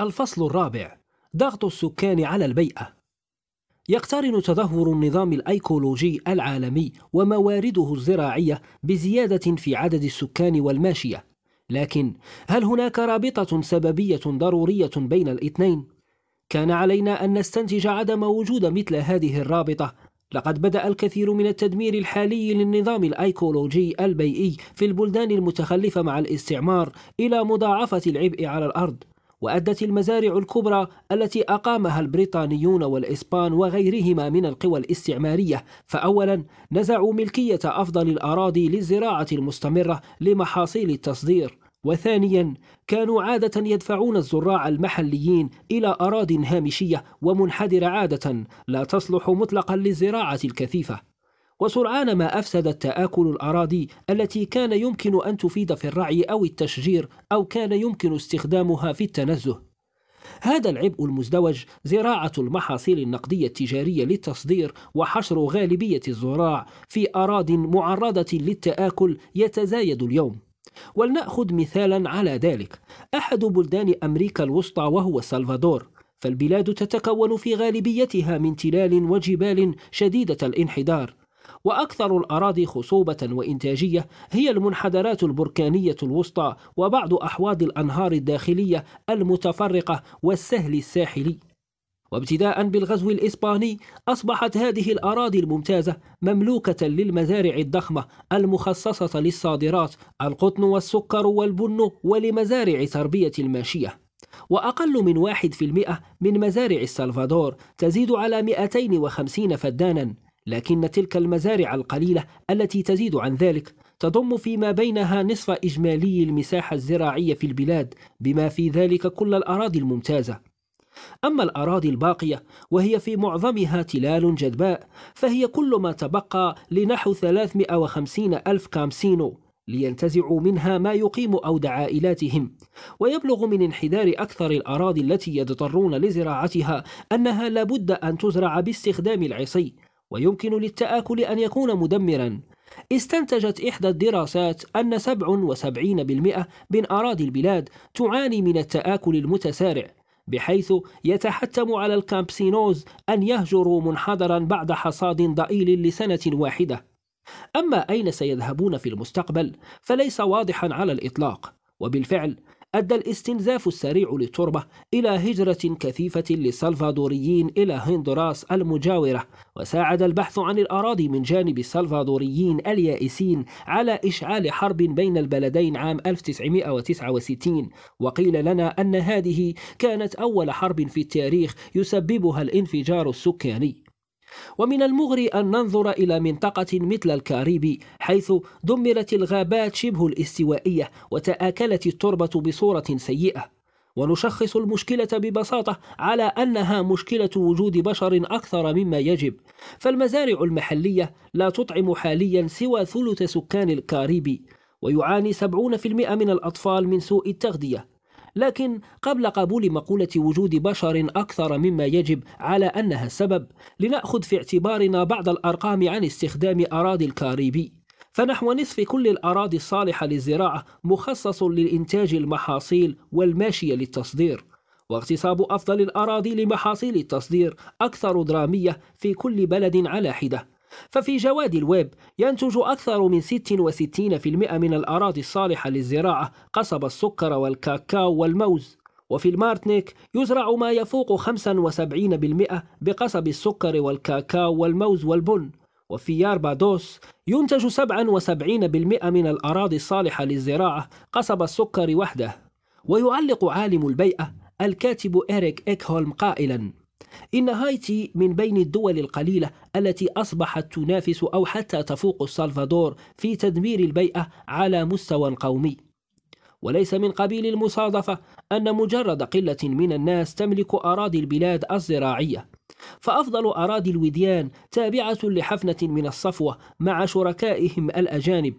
الفصل الرابع ضغط السكان على البيئة يقترن تدهور النظام الأيكولوجي العالمي وموارده الزراعية بزيادة في عدد السكان والماشية لكن هل هناك رابطة سببية ضرورية بين الاثنين؟ كان علينا أن نستنتج عدم وجود مثل هذه الرابطة لقد بدأ الكثير من التدمير الحالي للنظام الأيكولوجي البيئي في البلدان المتخلفة مع الاستعمار إلى مضاعفة العبء على الأرض وأدت المزارع الكبرى التي أقامها البريطانيون والإسبان وغيرهما من القوى الاستعمارية فأولا نزعوا ملكية أفضل الأراضي للزراعة المستمرة لمحاصيل التصدير وثانيا كانوا عادة يدفعون الزراع المحليين إلى أراض هامشية ومنحدرة عادة لا تصلح مطلقا للزراعة الكثيفة وسرعان ما أفسد التآكل الأراضي التي كان يمكن أن تفيد في الرعي أو التشجير أو كان يمكن استخدامها في التنزه هذا العبء المزدوج زراعة المحاصيل النقدية التجارية للتصدير وحشر غالبية الزراع في أراض معرضة للتآكل يتزايد اليوم ولنأخذ مثالا على ذلك أحد بلدان أمريكا الوسطى وهو السلفادور فالبلاد تتكون في غالبيتها من تلال وجبال شديدة الانحدار وأكثر الأراضي خصوبة وإنتاجية هي المنحدرات البركانية الوسطى وبعض أحواض الأنهار الداخلية المتفرقة والسهل الساحلي وابتداء بالغزو الإسباني أصبحت هذه الأراضي الممتازة مملوكة للمزارع الضخمة المخصصة للصادرات القطن والسكر والبن ولمزارع تربية الماشية وأقل من 1% من مزارع السلفادور تزيد على 250 فدانا لكن تلك المزارع القليلة التي تزيد عن ذلك تضم فيما بينها نصف إجمالي المساحة الزراعية في البلاد بما في ذلك كل الأراضي الممتازة أما الأراضي الباقية وهي في معظمها تلال جدباء فهي كل ما تبقى لنحو 350 ألف كامسينو لينتزعوا منها ما يقيم أودع عائلاتهم ويبلغ من انحدار أكثر الأراضي التي يضطرون لزراعتها أنها لابد أن تزرع باستخدام العصي ويمكن للتآكل أن يكون مدمرا استنتجت إحدى الدراسات أن 77% من أراضي البلاد تعاني من التآكل المتسارع بحيث يتحتم على الكامبسينوز أن يهجروا منحدرا بعد حصاد ضئيل لسنة واحدة أما أين سيذهبون في المستقبل فليس واضحا على الإطلاق وبالفعل أدى الاستنزاف السريع للتربة إلى هجرة كثيفة للسلفادوريين إلى هندوراس المجاورة وساعد البحث عن الأراضي من جانب السلفادوريين اليائسين على إشعال حرب بين البلدين عام 1969 وقيل لنا أن هذه كانت أول حرب في التاريخ يسببها الانفجار السكاني ومن المغري أن ننظر إلى منطقة مثل الكاريبي حيث دمرت الغابات شبه الاستوائية وتآكلت التربة بصورة سيئة ونشخص المشكلة ببساطة على أنها مشكلة وجود بشر أكثر مما يجب فالمزارع المحلية لا تطعم حاليا سوى ثلث سكان الكاريبي ويعاني 70% من الأطفال من سوء التغذية لكن قبل قبول مقولة وجود بشر أكثر مما يجب على أنها السبب لنأخذ في اعتبارنا بعض الأرقام عن استخدام أراضي الكاريبي فنحو نصف كل الأراضي الصالحة للزراعة مخصص للإنتاج المحاصيل والماشية للتصدير واغتصاب أفضل الأراضي لمحاصيل التصدير أكثر درامية في كل بلد على حدة ففي جواد الويب ينتج أكثر من 66% من الأراضي الصالحة للزراعة قصب السكر والكاكاو والموز وفي المارتنيك يزرع ما يفوق 75% بقصب السكر والكاكاو والموز والبن وفي ياربادوس ينتج 77% من الأراضي الصالحة للزراعة قصب السكر وحده ويعلق عالم البيئة الكاتب إريك إيكهولم قائلاً إن هايتي من بين الدول القليلة التي أصبحت تنافس أو حتى تفوق السلفادور في تدمير البيئة على مستوى قومي وليس من قبيل المصادفة أن مجرد قلة من الناس تملك أراضي البلاد الزراعية فأفضل أراضي الوديان تابعة لحفنة من الصفوة مع شركائهم الأجانب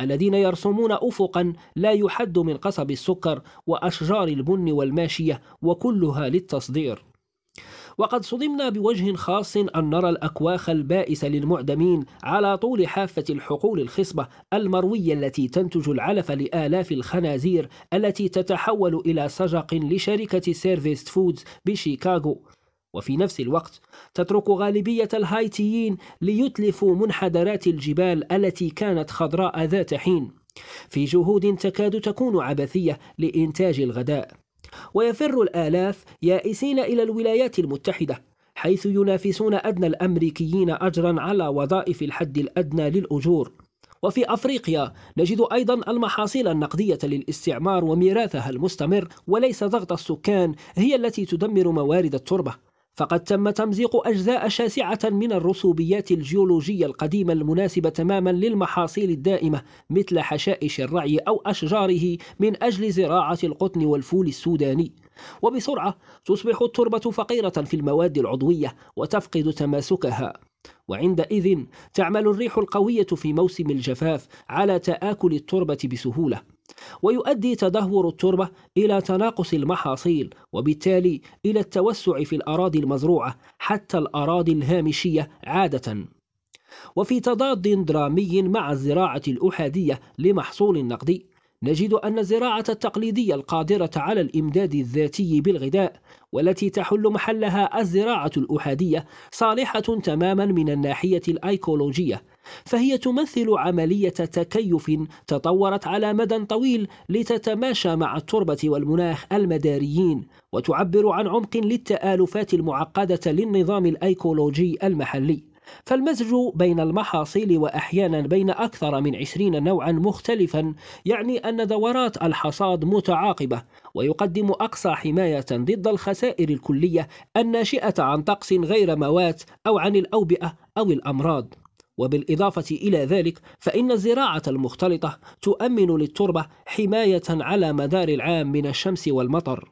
الذين يرسمون أفقا لا يحد من قصب السكر وأشجار البن والماشية وكلها للتصدير وقد صدمنا بوجه خاص أن نرى الأكواخ البائسة للمعدمين على طول حافة الحقول الخصبة المروية التي تنتج العلف لآلاف الخنازير التي تتحول إلى سجق لشركة سيرفيس فودز بشيكاغو وفي نفس الوقت تترك غالبية الهايتيين ليتلفوا منحدرات الجبال التي كانت خضراء ذات حين في جهود تكاد تكون عبثية لإنتاج الغداء ويفر الآلاف يائسين إلى الولايات المتحدة حيث ينافسون أدنى الأمريكيين أجرا على وظائف الحد الأدنى للأجور وفي أفريقيا نجد أيضا المحاصيل النقدية للاستعمار وميراثها المستمر وليس ضغط السكان هي التي تدمر موارد التربة فقد تم تمزيق أجزاء شاسعة من الرسوبيات الجيولوجية القديمة المناسبة تماما للمحاصيل الدائمة مثل حشائش الرعي أو أشجاره من أجل زراعة القطن والفول السوداني وبسرعة تصبح التربة فقيرة في المواد العضوية وتفقد تماسكها وعندئذ تعمل الريح القوية في موسم الجفاف على تآكل التربة بسهولة ويؤدي تدهور التربة إلى تناقص المحاصيل وبالتالي إلى التوسع في الأراضي المزروعة حتى الأراضي الهامشية عادة وفي تضاد درامي مع الزراعة الأحادية لمحصول نقدي نجد أن الزراعة التقليدية القادرة على الإمداد الذاتي بالغذاء والتي تحل محلها الزراعة الأحادية صالحة تماما من الناحية الأيكولوجية فهي تمثل عملية تكيف تطورت على مدى طويل لتتماشى مع التربة والمناخ المداريين وتعبر عن عمق للتآلفات المعقدة للنظام الأيكولوجي المحلي فالمزج بين المحاصيل وأحيانا بين أكثر من عشرين نوعا مختلفا يعني أن دورات الحصاد متعاقبة ويقدم أقصى حماية ضد الخسائر الكلية الناشئة عن طقس غير موات أو عن الأوبئة أو الأمراض وبالإضافة إلى ذلك فإن الزراعة المختلطة تؤمن للتربة حماية على مدار العام من الشمس والمطر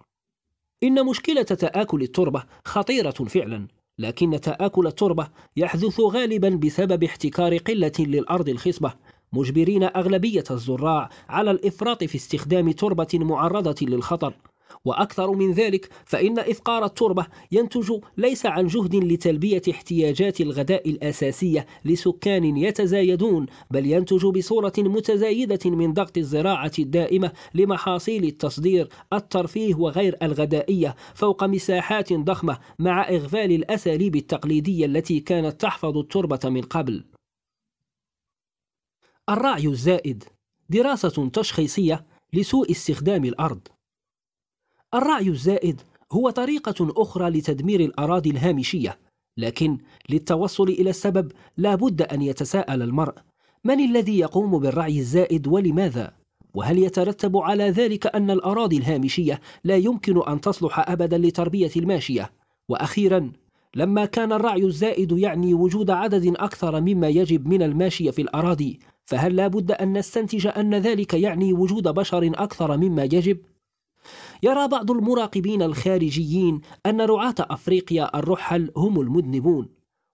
إن مشكلة تآكل التربة خطيرة فعلا لكن تآكل التربة يحدث غالبا بسبب احتكار قلة للأرض الخصبة مجبرين أغلبية الزراع على الإفراط في استخدام تربة معرضة للخطر وأكثر من ذلك فإن إفقار التربة ينتج ليس عن جهد لتلبية احتياجات الغذاء الأساسية لسكان يتزايدون بل ينتج بصورة متزايدة من ضغط الزراعة الدائمة لمحاصيل التصدير الترفيه وغير الغذائية فوق مساحات ضخمة مع إغفال الأساليب التقليدية التي كانت تحفظ التربة من قبل الرعي الزائد دراسة تشخيصية لسوء استخدام الأرض الرعي الزائد هو طريقة أخرى لتدمير الأراضي الهامشية لكن للتوصل إلى السبب لا بد أن يتساءل المرء من الذي يقوم بالرعي الزائد ولماذا؟ وهل يترتب على ذلك أن الأراضي الهامشية لا يمكن أن تصلح أبدا لتربية الماشية؟ وأخيرا لما كان الرعي الزائد يعني وجود عدد أكثر مما يجب من الماشية في الأراضي فهل لا بد أن نستنتج أن ذلك يعني وجود بشر أكثر مما يجب؟ يرى بعض المراقبين الخارجيين أن رعاة أفريقيا الرحل هم المذنبون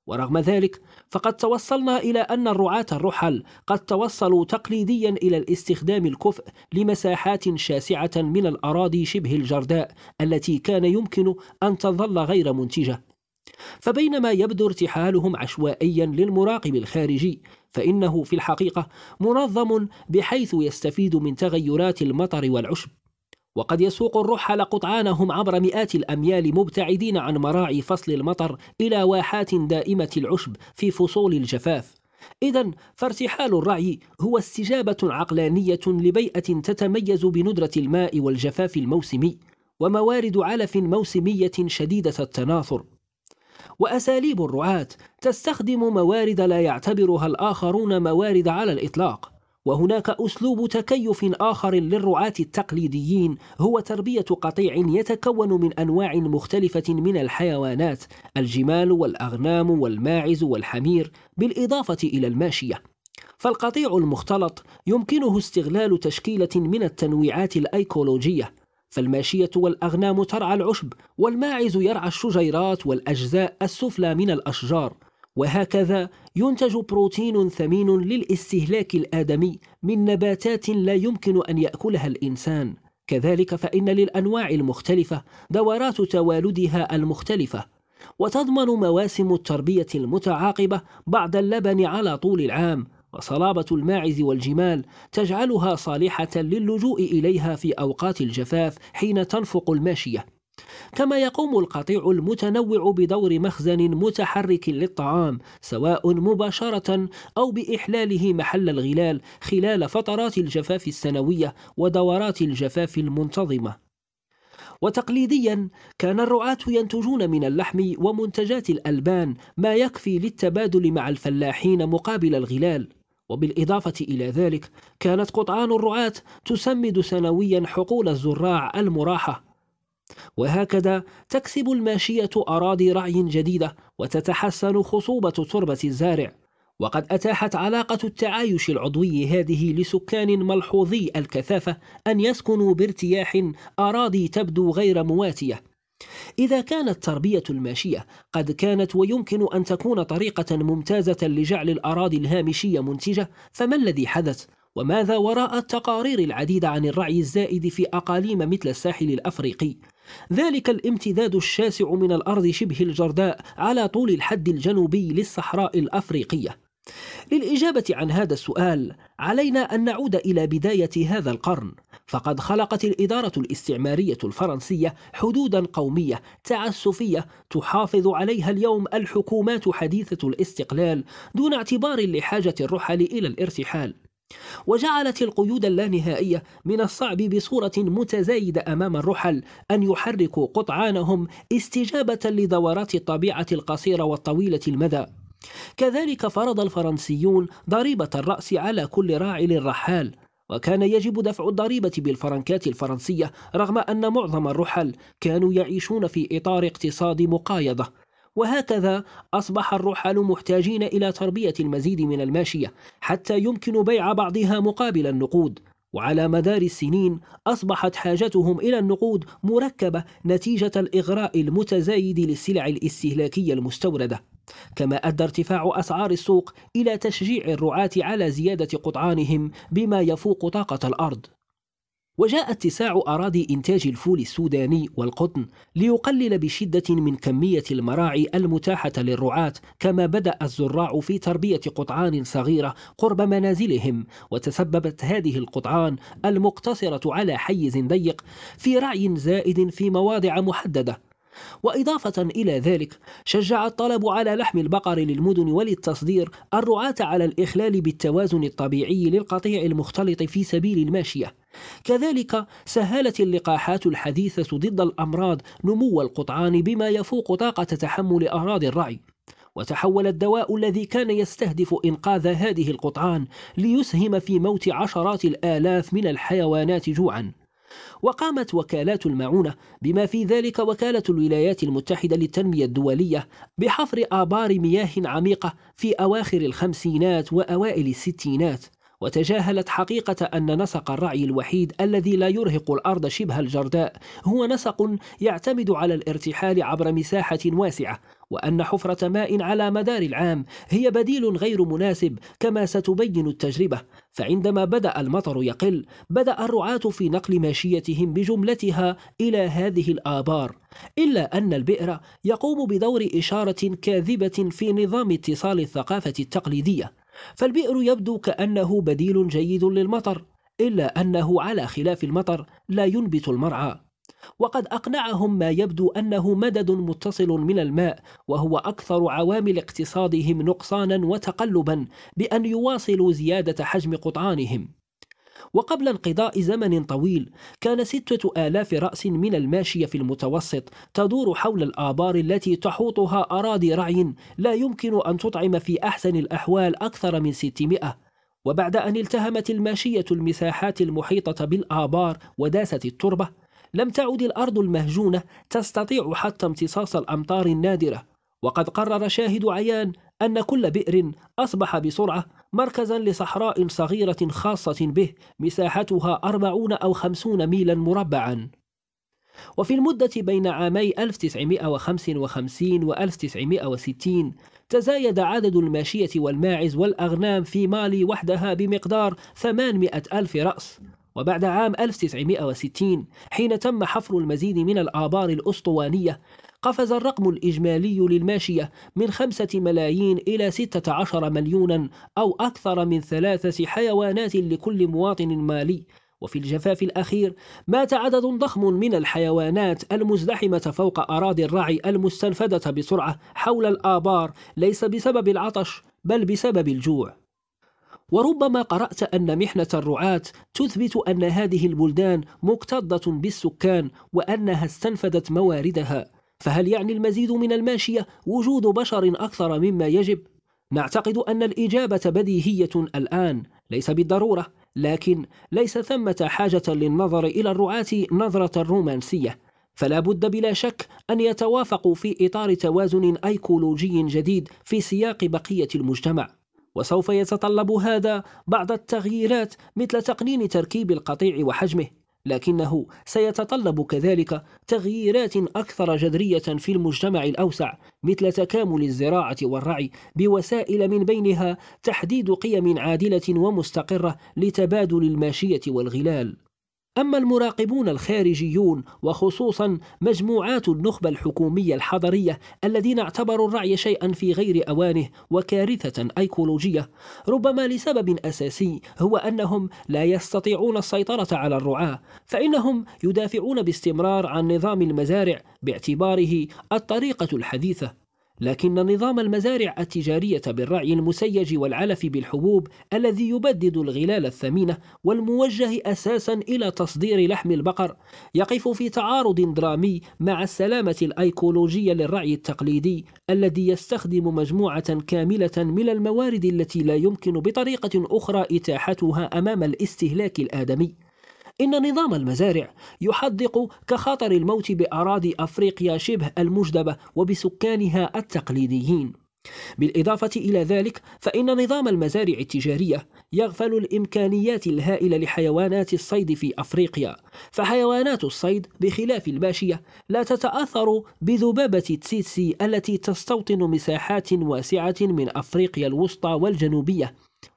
ورغم ذلك فقد توصلنا إلى أن الرعاة الرحل قد توصلوا تقليديا إلى الاستخدام الكفء لمساحات شاسعة من الأراضي شبه الجرداء التي كان يمكن أن تظل غير منتجة فبينما يبدو ارتحالهم عشوائيا للمراقب الخارجي فإنه في الحقيقة منظم بحيث يستفيد من تغيرات المطر والعشب وقد يسوق الرحل قطعانهم عبر مئات الأميال مبتعدين عن مراعي فصل المطر إلى واحات دائمة العشب في فصول الجفاف إذا فارتحال الرعي هو استجابة عقلانية لبيئة تتميز بندرة الماء والجفاف الموسمي وموارد علف موسمية شديدة التناثر وأساليب الرعاة تستخدم موارد لا يعتبرها الآخرون موارد على الإطلاق وهناك أسلوب تكيف آخر للرعاة التقليديين هو تربية قطيع يتكون من أنواع مختلفة من الحيوانات الجمال والأغنام والماعز والحمير بالإضافة إلى الماشية فالقطيع المختلط يمكنه استغلال تشكيلة من التنويعات الأيكولوجية فالماشية والأغنام ترعى العشب والماعز يرعى الشجيرات والأجزاء السفلى من الأشجار وهكذا ينتج بروتين ثمين للاستهلاك الآدمي من نباتات لا يمكن أن يأكلها الإنسان كذلك فإن للأنواع المختلفة دورات توالدها المختلفة وتضمن مواسم التربية المتعاقبة بعد اللبن على طول العام وصلابة الماعز والجمال تجعلها صالحة للجوء إليها في أوقات الجفاف حين تنفق الماشية كما يقوم القطيع المتنوع بدور مخزن متحرك للطعام سواء مباشرة أو بإحلاله محل الغلال خلال فترات الجفاف السنوية ودورات الجفاف المنتظمة وتقليديا كان الرعاة ينتجون من اللحم ومنتجات الألبان ما يكفي للتبادل مع الفلاحين مقابل الغلال وبالإضافة إلى ذلك كانت قطعان الرعاة تسمد سنويا حقول الزراع المراحة وهكذا تكسب الماشية أراضي رعي جديدة وتتحسن خصوبة تربة الزارع وقد أتاحت علاقة التعايش العضوي هذه لسكان ملحوظي الكثافة أن يسكنوا بارتياح أراضي تبدو غير مواتية إذا كانت تربية الماشية قد كانت ويمكن أن تكون طريقة ممتازة لجعل الأراضي الهامشية منتجة فما الذي حدث؟ وماذا وراء التقارير العديدة عن الرعي الزائد في أقاليم مثل الساحل الأفريقي ذلك الامتداد الشاسع من الأرض شبه الجرداء على طول الحد الجنوبي للصحراء الأفريقية للإجابة عن هذا السؤال علينا أن نعود إلى بداية هذا القرن فقد خلقت الإدارة الاستعمارية الفرنسية حدودا قومية تعسفية تحافظ عليها اليوم الحكومات حديثة الاستقلال دون اعتبار لحاجة الرحل إلى الارتحال وجعلت القيود اللانهائية من الصعب بصورة متزايدة أمام الرحل أن يحركوا قطعانهم استجابة لدورات الطبيعة القصيرة والطويلة المدى كذلك فرض الفرنسيون ضريبة الرأس على كل راعي للرحال وكان يجب دفع الضريبة بالفرنكات الفرنسية رغم أن معظم الرحل كانوا يعيشون في إطار اقتصاد مقايضة وهكذا أصبح الرحال محتاجين إلى تربية المزيد من الماشية حتى يمكن بيع بعضها مقابل النقود وعلى مدار السنين أصبحت حاجتهم إلى النقود مركبة نتيجة الإغراء المتزايد للسلع الاستهلاكية المستوردة كما أدى ارتفاع أسعار السوق إلى تشجيع الرعاة على زيادة قطعانهم بما يفوق طاقة الأرض وجاء اتساع أراضي إنتاج الفول السوداني والقطن ليقلل بشدة من كمية المراعي المتاحة للرعاة كما بدأ الزراع في تربية قطعان صغيرة قرب منازلهم وتسببت هذه القطعان المقتصرة على حيز ضيق في رعي زائد في مواضع محددة وإضافة إلى ذلك شجع الطلب على لحم البقر للمدن وللتصدير الرعاة على الإخلال بالتوازن الطبيعي للقطيع المختلط في سبيل الماشية كذلك سهلت اللقاحات الحديثة ضد الأمراض نمو القطعان بما يفوق طاقة تحمل أراضي الرعي وتحول الدواء الذي كان يستهدف إنقاذ هذه القطعان ليسهم في موت عشرات الآلاف من الحيوانات جوعاً وقامت وكالات المعونة بما في ذلك وكالة الولايات المتحدة للتنمية الدولية بحفر آبار مياه عميقة في أواخر الخمسينات وأوائل الستينات وتجاهلت حقيقة أن نسق الرعي الوحيد الذي لا يرهق الأرض شبه الجرداء هو نسق يعتمد على الارتحال عبر مساحة واسعة وأن حفرة ماء على مدار العام هي بديل غير مناسب كما ستبين التجربة فعندما بدأ المطر يقل بدأ الرعاة في نقل ماشيتهم بجملتها إلى هذه الآبار إلا أن البئر يقوم بدور إشارة كاذبة في نظام اتصال الثقافة التقليدية فالبئر يبدو كأنه بديل جيد للمطر إلا أنه على خلاف المطر لا ينبت المرعى وقد أقنعهم ما يبدو أنه مدد متصل من الماء وهو أكثر عوامل اقتصادهم نقصانا وتقلبا بأن يواصلوا زيادة حجم قطعانهم وقبل انقضاء زمن طويل كان ستة آلاف رأس من الماشية في المتوسط تدور حول الآبار التي تحوطها أراضي رعي لا يمكن أن تطعم في أحسن الأحوال أكثر من 600 وبعد أن التهمت الماشية المساحات المحيطة بالآبار وداست التربة لم تعد الأرض المهجونة تستطيع حتى امتصاص الأمطار النادرة وقد قرر شاهد عيان أن كل بئر أصبح بسرعة مركزا لصحراء صغيرة خاصة به مساحتها أربعون أو خمسون ميلا مربعا وفي المدة بين عامي 1955 و 1960 تزايد عدد الماشية والماعز والأغنام في مالي وحدها بمقدار 800 ألف رأس وبعد عام 1960 حين تم حفر المزيد من الآبار الأسطوانية قفز الرقم الإجمالي للماشية من 5 ملايين إلى 16 مليونا أو أكثر من ثلاثة حيوانات لكل مواطن مالي وفي الجفاف الأخير مات عدد ضخم من الحيوانات المزدحمة فوق أراضي الرعي المستنفدة بسرعة حول الآبار ليس بسبب العطش بل بسبب الجوع وربما قرأت أن محنة الرعاة تثبت أن هذه البلدان مكتظة بالسكان وأنها استنفدت مواردها فهل يعني المزيد من الماشية وجود بشر أكثر مما يجب؟ نعتقد أن الإجابة بديهية الآن ليس بالضرورة لكن ليس ثمة حاجة للنظر إلى الرعاة نظرة رومانسية فلا بد بلا شك أن يتوافقوا في إطار توازن أيكولوجي جديد في سياق بقية المجتمع وسوف يتطلب هذا بعض التغييرات مثل تقنين تركيب القطيع وحجمه لكنه سيتطلب كذلك تغييرات أكثر جذرية في المجتمع الأوسع مثل تكامل الزراعة والرعي بوسائل من بينها تحديد قيم عادلة ومستقرة لتبادل الماشية والغلال أما المراقبون الخارجيون وخصوصا مجموعات النخبة الحكومية الحضرية الذين اعتبروا الرعي شيئا في غير أوانه وكارثة أيكولوجية ربما لسبب أساسي هو أنهم لا يستطيعون السيطرة على الرعاة فإنهم يدافعون باستمرار عن نظام المزارع باعتباره الطريقة الحديثة لكن نظام المزارع التجارية بالرعي المسيج والعلف بالحبوب الذي يبدد الغلال الثمينة والموجه أساسا إلى تصدير لحم البقر يقف في تعارض درامي مع السلامة الأيكولوجية للرعي التقليدي الذي يستخدم مجموعة كاملة من الموارد التي لا يمكن بطريقة أخرى إتاحتها أمام الاستهلاك الآدمي إن نظام المزارع يحدق كخطر الموت بأراضي أفريقيا شبه المجدبة وبسكانها التقليديين بالإضافة إلى ذلك فإن نظام المزارع التجارية يغفل الإمكانيات الهائلة لحيوانات الصيد في أفريقيا فحيوانات الصيد بخلاف الماشية لا تتأثر بذبابة التسيسي التي تستوطن مساحات واسعة من أفريقيا الوسطى والجنوبية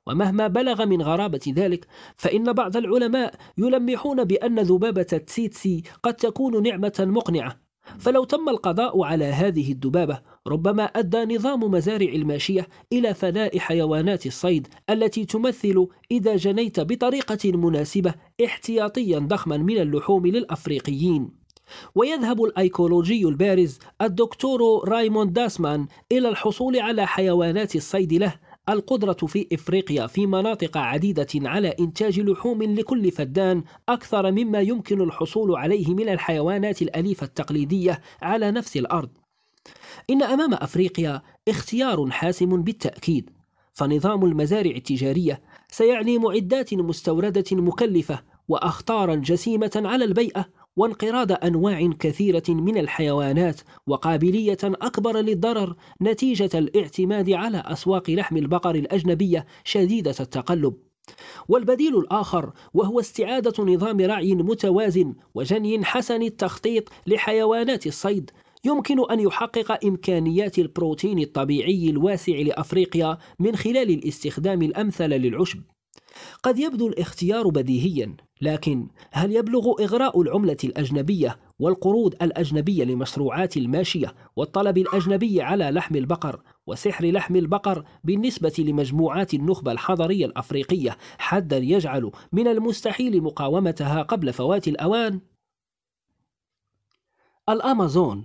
ومهما بلغ من غرابة ذلك فإن بعض العلماء يلمحون بأن ذبابة التسيتسي قد تكون نعمة مقنعة فلو تم القضاء على هذه الذبابة ربما أدى نظام مزارع الماشية إلى فناء حيوانات الصيد التي تمثل إذا جنيت بطريقة مناسبة احتياطيا ضخما من اللحوم للأفريقيين ويذهب الأيكولوجي البارز الدكتور رايموند داسمان إلى الحصول على حيوانات الصيد له القدرة في إفريقيا في مناطق عديدة على إنتاج لحوم لكل فدان أكثر مما يمكن الحصول عليه من الحيوانات الأليفة التقليدية على نفس الأرض. إن أمام أفريقيا اختيار حاسم بالتأكيد، فنظام المزارع التجارية سيعني معدات مستوردة مكلفة وأخطارا جسيمة على البيئة وانقراض أنواع كثيرة من الحيوانات وقابلية أكبر للضرر نتيجة الاعتماد على أسواق لحم البقر الأجنبية شديدة التقلب والبديل الآخر وهو استعادة نظام رعي متوازن وجني حسن التخطيط لحيوانات الصيد يمكن أن يحقق إمكانيات البروتين الطبيعي الواسع لأفريقيا من خلال الاستخدام الأمثل للعشب قد يبدو الاختيار بديهيا لكن هل يبلغ إغراء العملة الأجنبية والقروض الأجنبية لمشروعات الماشية والطلب الأجنبي على لحم البقر وسحر لحم البقر بالنسبة لمجموعات النخبة الحضرية الأفريقية حدا يجعل من المستحيل مقاومتها قبل فوات الأوان؟ الأمازون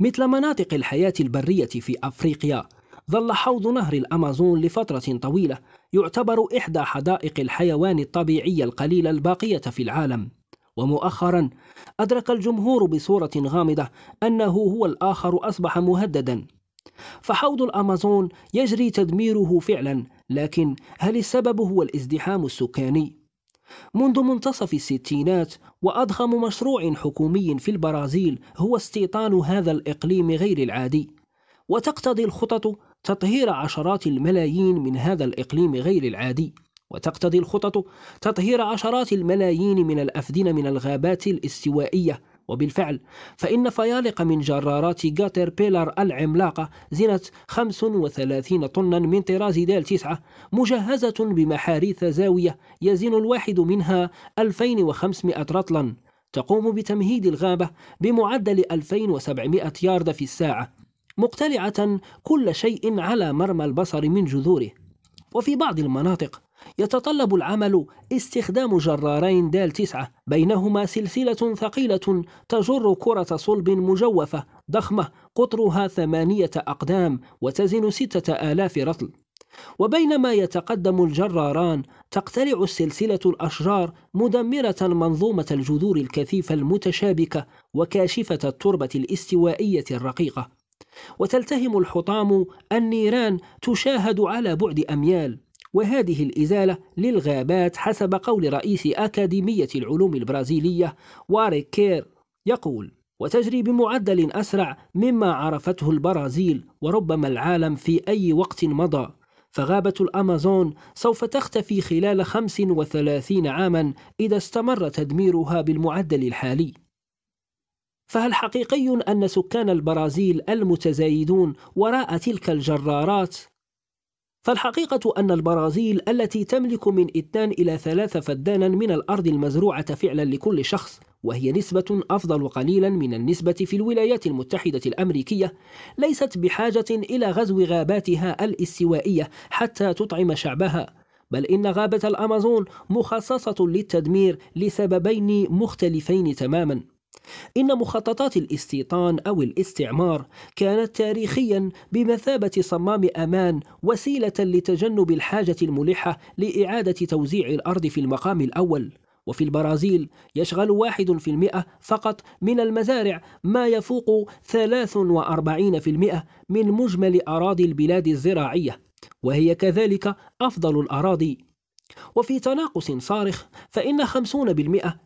مثل مناطق الحياة البرية في أفريقيا ظل حوض نهر الأمازون لفترة طويلة يعتبر إحدى حدائق الحيوان الطبيعية القليلة الباقية في العالم ومؤخرا أدرك الجمهور بصورة غامضة أنه هو الآخر أصبح مهددا فحوض الأمازون يجري تدميره فعلا لكن هل السبب هو الازدحام السكاني؟ منذ منتصف الستينات وأضخم مشروع حكومي في البرازيل هو استيطان هذا الإقليم غير العادي وتقتضي الخطط تطهير عشرات الملايين من هذا الإقليم غير العادي وتقتضي الخطط تطهير عشرات الملايين من الأفدنة من الغابات الاستوائية وبالفعل فإن فيالق من جرارات جاتر بيلر العملاقة زنت 35 طنا من طراز دال 9 مجهزة بمحاريث زاوية يزن الواحد منها 2500 رطلا تقوم بتمهيد الغابة بمعدل 2700 يارد في الساعة مقتلعة كل شيء على مرمى البصر من جذوره وفي بعض المناطق يتطلب العمل استخدام جرارين دال تسعة بينهما سلسلة ثقيلة تجر كرة صلب مجوفة ضخمة قطرها ثمانية أقدام وتزن ستة آلاف رطل وبينما يتقدم الجراران تقتلع السلسلة الأشجار مدمرة منظومة الجذور الكثيفة المتشابكة وكاشفة التربة الاستوائية الرقيقة وتلتهم الحطام النيران تشاهد على بعد أميال وهذه الإزالة للغابات حسب قول رئيس أكاديمية العلوم البرازيلية واريك كير يقول وتجري بمعدل أسرع مما عرفته البرازيل وربما العالم في أي وقت مضى فغابة الأمازون سوف تختفي خلال 35 عاما إذا استمر تدميرها بالمعدل الحالي فهل حقيقي أن سكان البرازيل المتزايدون وراء تلك الجرارات؟ فالحقيقة أن البرازيل التي تملك من 2 إلى 3 فدانا من الأرض المزروعة فعلا لكل شخص وهي نسبة أفضل قليلا من النسبة في الولايات المتحدة الأمريكية ليست بحاجة إلى غزو غاباتها الاستوائية حتى تطعم شعبها بل إن غابة الأمازون مخصصة للتدمير لسببين مختلفين تماماً إن مخططات الاستيطان أو الاستعمار كانت تاريخيا بمثابة صمام أمان وسيلة لتجنب الحاجة الملحة لإعادة توزيع الأرض في المقام الأول وفي البرازيل يشغل واحد في المئة فقط من المزارع ما يفوق 43% من مجمل أراضي البلاد الزراعية وهي كذلك أفضل الأراضي وفي تناقص صارخ فإن 50%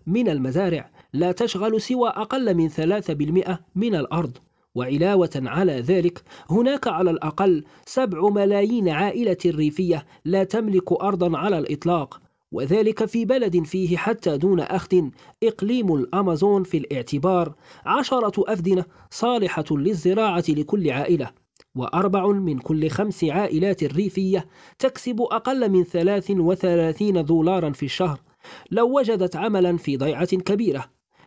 من المزارع لا تشغل سوى أقل من 3% من الأرض وعلاوة على ذلك هناك على الأقل 7 ملايين عائلة ريفية لا تملك أرضا على الإطلاق وذلك في بلد فيه حتى دون أخذ إقليم الأمازون في الاعتبار عشرة أفدنة صالحة للزراعة لكل عائلة وأربع من كل خمس عائلات ريفية تكسب أقل من 33 دولارا في الشهر لو وجدت عملا في ضيعة كبيرة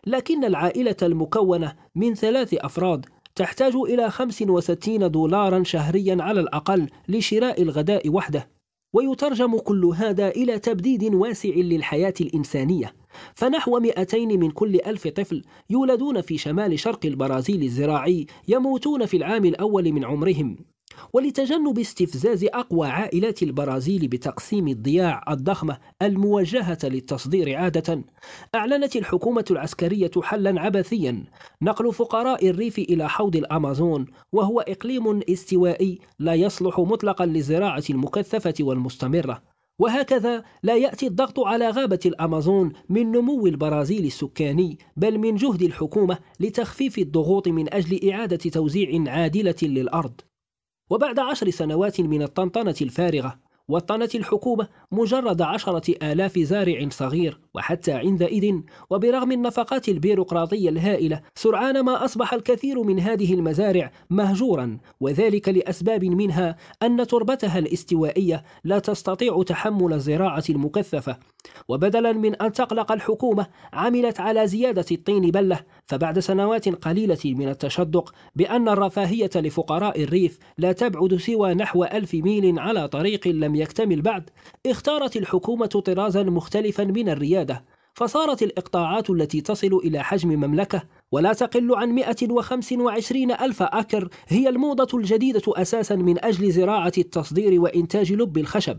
لكن العائلة المكونة من ثلاث أفراد تحتاج إلى 65 دولارا شهريا على الأقل لشراء الغداء وحده ويترجم كل هذا إلى تبديد واسع للحياة الإنسانية فنحو 200 من كل ألف طفل يولدون في شمال شرق البرازيل الزراعي يموتون في العام الأول من عمرهم ولتجنب استفزاز أقوى عائلات البرازيل بتقسيم الضياع الضخمة الموجهة للتصدير عادة أعلنت الحكومة العسكرية حلا عبثيا نقل فقراء الريف إلى حوض الأمازون وهو إقليم استوائي لا يصلح مطلقا للزراعة المكثفة والمستمرة وهكذا لا يأتي الضغط على غابة الأمازون من نمو البرازيل السكاني بل من جهد الحكومة لتخفيف الضغوط من أجل إعادة توزيع عادلة للأرض وبعد عشر سنوات من الطنطنة الفارغة وطنت الحكومة مجرد عشرة آلاف زارع صغير وحتى عندئذ وبرغم النفقات البيروقراطية الهائلة سرعان ما أصبح الكثير من هذه المزارع مهجورا وذلك لأسباب منها أن تربتها الاستوائية لا تستطيع تحمل الزراعة المكثفة وبدلا من أن تقلق الحكومة عملت على زيادة الطين بلة فبعد سنوات قليلة من التشدق بأن الرفاهية لفقراء الريف لا تبعد سوى نحو ألف ميل على طريق لم يكتمل بعد اختارت الحكومة طرازا مختلفا من الريادة فصارت الإقطاعات التي تصل إلى حجم مملكة ولا تقل عن 125 ألف أكر هي الموضة الجديدة أساسا من أجل زراعة التصدير وإنتاج لب الخشب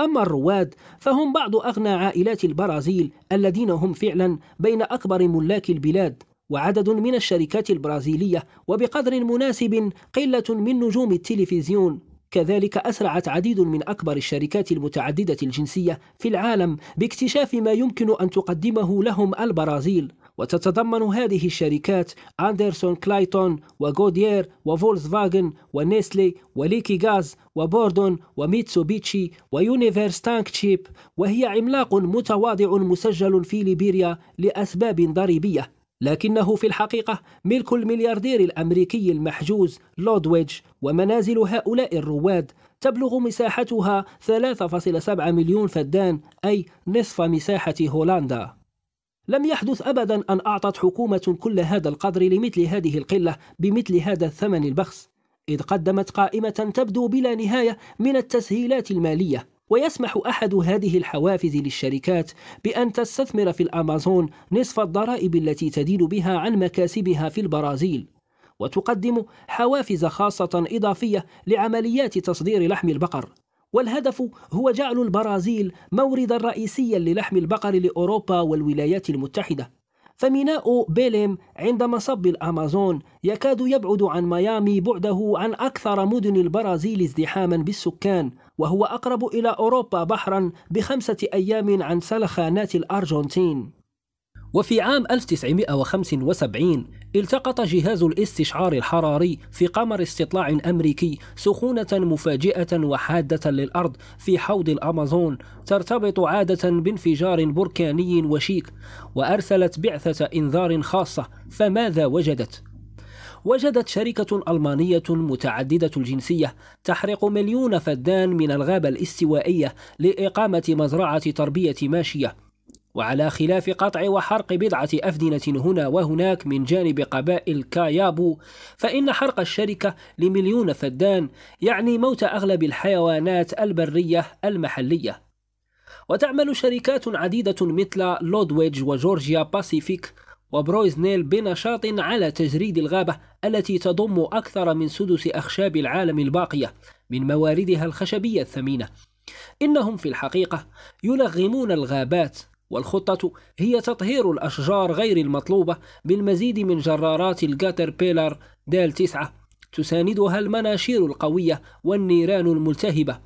أما الرواد فهم بعض أغنى عائلات البرازيل الذين هم فعلا بين أكبر ملاك البلاد وعدد من الشركات البرازيلية وبقدر مناسب قلة من نجوم التلفزيون كذلك أسرعت عديد من أكبر الشركات المتعددة الجنسية في العالم باكتشاف ما يمكن أن تقدمه لهم البرازيل وتتضمن هذه الشركات أندرسون كلايتون وغودير وفولكس فاجن ونيسلي وليكي غاز وبوردون وميتسوبيتشي ويونيفرس تانك تشيب وهي عملاق متواضع مسجل في ليبيريا لأسباب ضريبية لكنه في الحقيقة ملك الملياردير الأمريكي المحجوز لودويج ومنازل هؤلاء الرواد تبلغ مساحتها 3.7 مليون فدان أي نصف مساحة هولندا لم يحدث أبدا أن أعطت حكومة كل هذا القدر لمثل هذه القلة بمثل هذا الثمن البخس إذ قدمت قائمة تبدو بلا نهاية من التسهيلات المالية ويسمح أحد هذه الحوافز للشركات بأن تستثمر في الأمازون نصف الضرائب التي تدين بها عن مكاسبها في البرازيل وتقدم حوافز خاصة إضافية لعمليات تصدير لحم البقر والهدف هو جعل البرازيل موردا رئيسيا للحم البقر لأوروبا والولايات المتحدة فميناء بيليم عند مصب الأمازون يكاد يبعد عن ميامي بعده عن أكثر مدن البرازيل ازدحاما بالسكان وهو أقرب إلى أوروبا بحرا بخمسة أيام عن سلخانات الأرجنتين وفي عام 1975 التقط جهاز الاستشعار الحراري في قمر استطلاع أمريكي سخونة مفاجئة وحادة للأرض في حوض الأمازون ترتبط عادة بانفجار بركاني وشيك وأرسلت بعثة إنذار خاصة فماذا وجدت؟ وجدت شركة ألمانية متعددة الجنسية تحرق مليون فدان من الغابة الاستوائية لإقامة مزرعة تربية ماشية وعلى خلاف قطع وحرق بضعة أفدنة هنا وهناك من جانب قبائل كايابو فإن حرق الشركة لمليون فدان يعني موت أغلب الحيوانات البرية المحلية وتعمل شركات عديدة مثل لودويج وجورجيا باسيفيك وبرويزنيل بنشاط على تجريد الغابة التي تضم أكثر من سدس أخشاب العالم الباقية من مواردها الخشبية الثمينة إنهم في الحقيقة يلغمون الغابات والخطة هي تطهير الأشجار غير المطلوبة بالمزيد من جرارات بيلر دال 9 تساندها المناشير القوية والنيران الملتهبة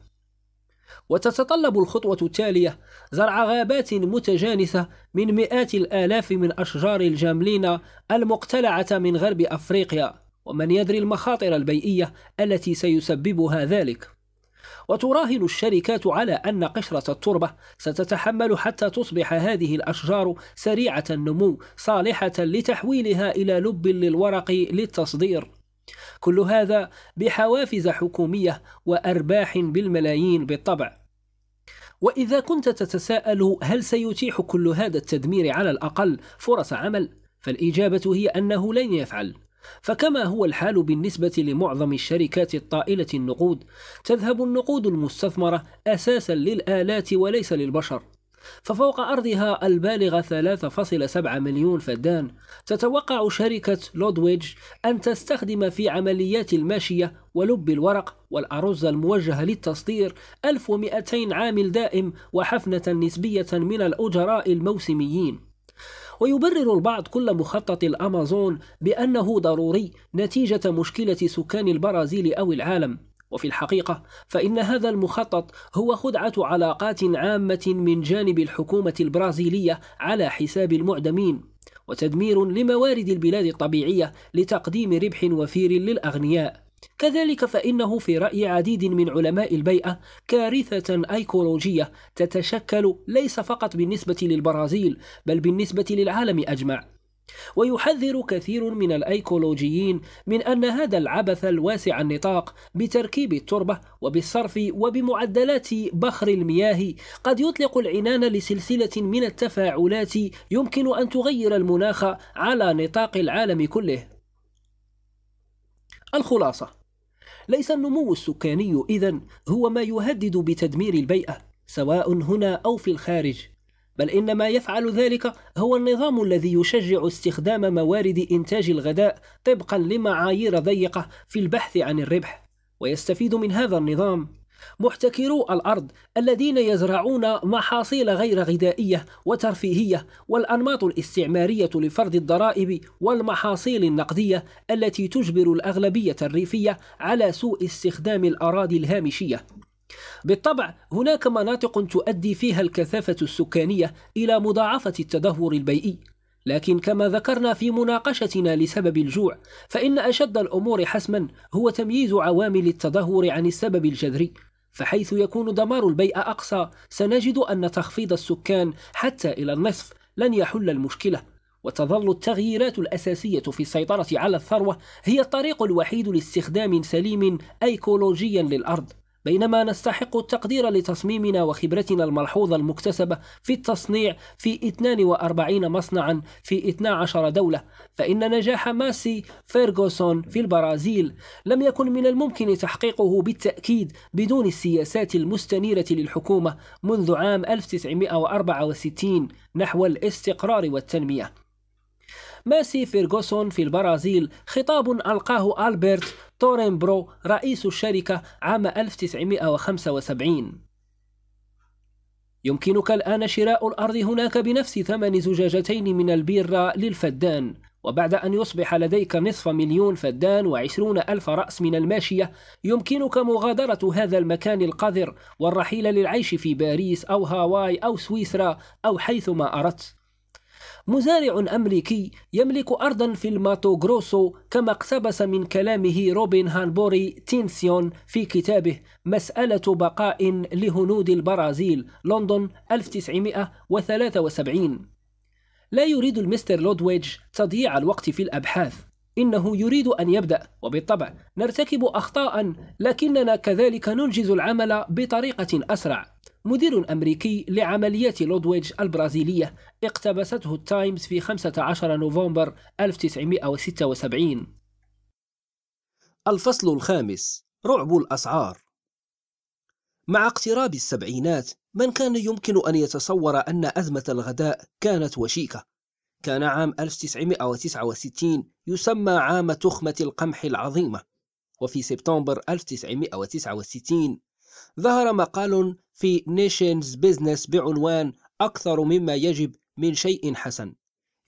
وتتطلب الخطوة التالية زرع غابات متجانسة من مئات الآلاف من أشجار الجاملين المقتلعة من غرب أفريقيا ومن يدري المخاطر البيئية التي سيسببها ذلك وتراهن الشركات على أن قشرة التربة ستتحمل حتى تصبح هذه الأشجار سريعة النمو صالحة لتحويلها إلى لب للورق للتصدير كل هذا بحوافز حكومية وأرباح بالملايين بالطبع وإذا كنت تتساءل هل سيتيح كل هذا التدمير على الأقل فرص عمل؟ فالإجابة هي أنه لن يفعل فكما هو الحال بالنسبة لمعظم الشركات الطائلة النقود تذهب النقود المستثمرة أساسا للآلات وليس للبشر ففوق أرضها البالغة 3.7 مليون فدان تتوقع شركة لودويج أن تستخدم في عمليات الماشية ولب الورق والأرز الموجهة للتصدير 1200 عامل دائم وحفنة نسبية من الأجراء الموسميين ويبرر البعض كل مخطط الأمازون بأنه ضروري نتيجة مشكلة سكان البرازيل أو العالم وفي الحقيقة فإن هذا المخطط هو خدعة علاقات عامة من جانب الحكومة البرازيلية على حساب المعدمين وتدمير لموارد البلاد الطبيعية لتقديم ربح وفير للأغنياء كذلك فإنه في رأي عديد من علماء البيئة كارثة أيكولوجية تتشكل ليس فقط بالنسبة للبرازيل بل بالنسبة للعالم أجمع ويحذر كثير من الأيكولوجيين من أن هذا العبث الواسع النطاق بتركيب التربة وبالصرف وبمعدلات بخر المياه قد يطلق العنان لسلسلة من التفاعلات يمكن أن تغير المناخ على نطاق العالم كله الخلاصة ليس النمو السكاني إذا هو ما يهدد بتدمير البيئة سواء هنا أو في الخارج بل إن ما يفعل ذلك هو النظام الذي يشجع استخدام موارد إنتاج الغذاء طبقا لمعايير ضيقة في البحث عن الربح ويستفيد من هذا النظام محتكرو الأرض الذين يزرعون محاصيل غير غذائية وترفيهية والأنماط الاستعمارية لفرض الضرائب والمحاصيل النقدية التي تجبر الأغلبية الريفية على سوء استخدام الأراضي الهامشية بالطبع هناك مناطق تؤدي فيها الكثافة السكانية إلى مضاعفة التدهور البيئي لكن كما ذكرنا في مناقشتنا لسبب الجوع فإن أشد الأمور حسما هو تمييز عوامل التدهور عن السبب الجذري فحيث يكون دمار البيئة أقصى سنجد أن تخفيض السكان حتى إلى النصف لن يحل المشكلة وتظل التغييرات الأساسية في السيطرة على الثروة هي الطريق الوحيد لاستخدام سليم أيكولوجيا للأرض بينما نستحق التقدير لتصميمنا وخبرتنا الملحوظة المكتسبة في التصنيع في 42 مصنعا في 12 دولة فإن نجاح ماسي فيرغوسون في البرازيل لم يكن من الممكن تحقيقه بالتأكيد بدون السياسات المستنيرة للحكومة منذ عام 1964 نحو الاستقرار والتنمية ماسي فيرغوسون في البرازيل خطاب ألقاه ألبرت تورينبرو رئيس الشركة عام 1975 يمكنك الآن شراء الأرض هناك بنفس ثمن زجاجتين من البيرة للفدان وبعد أن يصبح لديك نصف مليون فدان وعشرون ألف رأس من الماشية يمكنك مغادرة هذا المكان القذر والرحيل للعيش في باريس أو هاواي أو سويسرا أو حيثما أردت مزارع أمريكي يملك أرضا في الماتو الماتوغروسو كما اقتبس من كلامه روبن هانبوري تينسيون في كتابه مسألة بقاء لهنود البرازيل لندن 1973 لا يريد المستر لودويج تضييع الوقت في الأبحاث إنه يريد أن يبدأ وبالطبع نرتكب أخطاء لكننا كذلك ننجز العمل بطريقة أسرع مدير أمريكي لعمليات لودويج البرازيلية اقتبسته التايمز في 15 نوفمبر 1976 الفصل الخامس رعب الأسعار مع اقتراب السبعينات من كان يمكن أن يتصور أن أزمة الغداء كانت وشيكة كان عام 1969 يسمى عام تخمة القمح العظيمة وفي سبتمبر 1969 ظهر مقال في نيشنز بيزنس بعنوان أكثر مما يجب من شيء حسن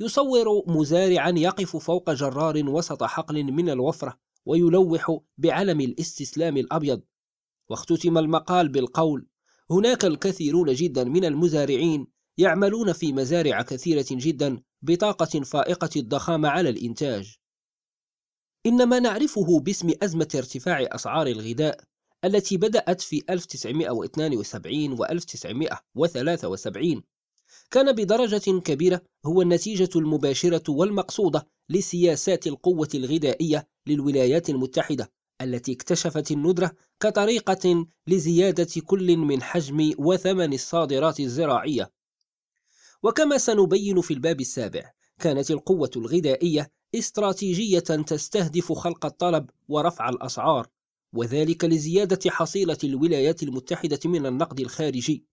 يصور مزارعا يقف فوق جرار وسط حقل من الوفرة ويلوح بعلم الاستسلام الأبيض واختتم المقال بالقول هناك الكثيرون جدا من المزارعين يعملون في مزارع كثيرة جدا بطاقة فائقة الضخامة على الإنتاج إن ما نعرفه باسم أزمة ارتفاع أسعار الغذاء التي بدأت في 1972 و 1973 كان بدرجة كبيرة هو النتيجة المباشرة والمقصودة لسياسات القوة الغذائية للولايات المتحدة التي اكتشفت الندرة كطريقة لزيادة كل من حجم وثمن الصادرات الزراعية وكما سنبين في الباب السابع كانت القوة الغذائية استراتيجية تستهدف خلق الطلب ورفع الأسعار وذلك لزيادة حصيلة الولايات المتحدة من النقد الخارجي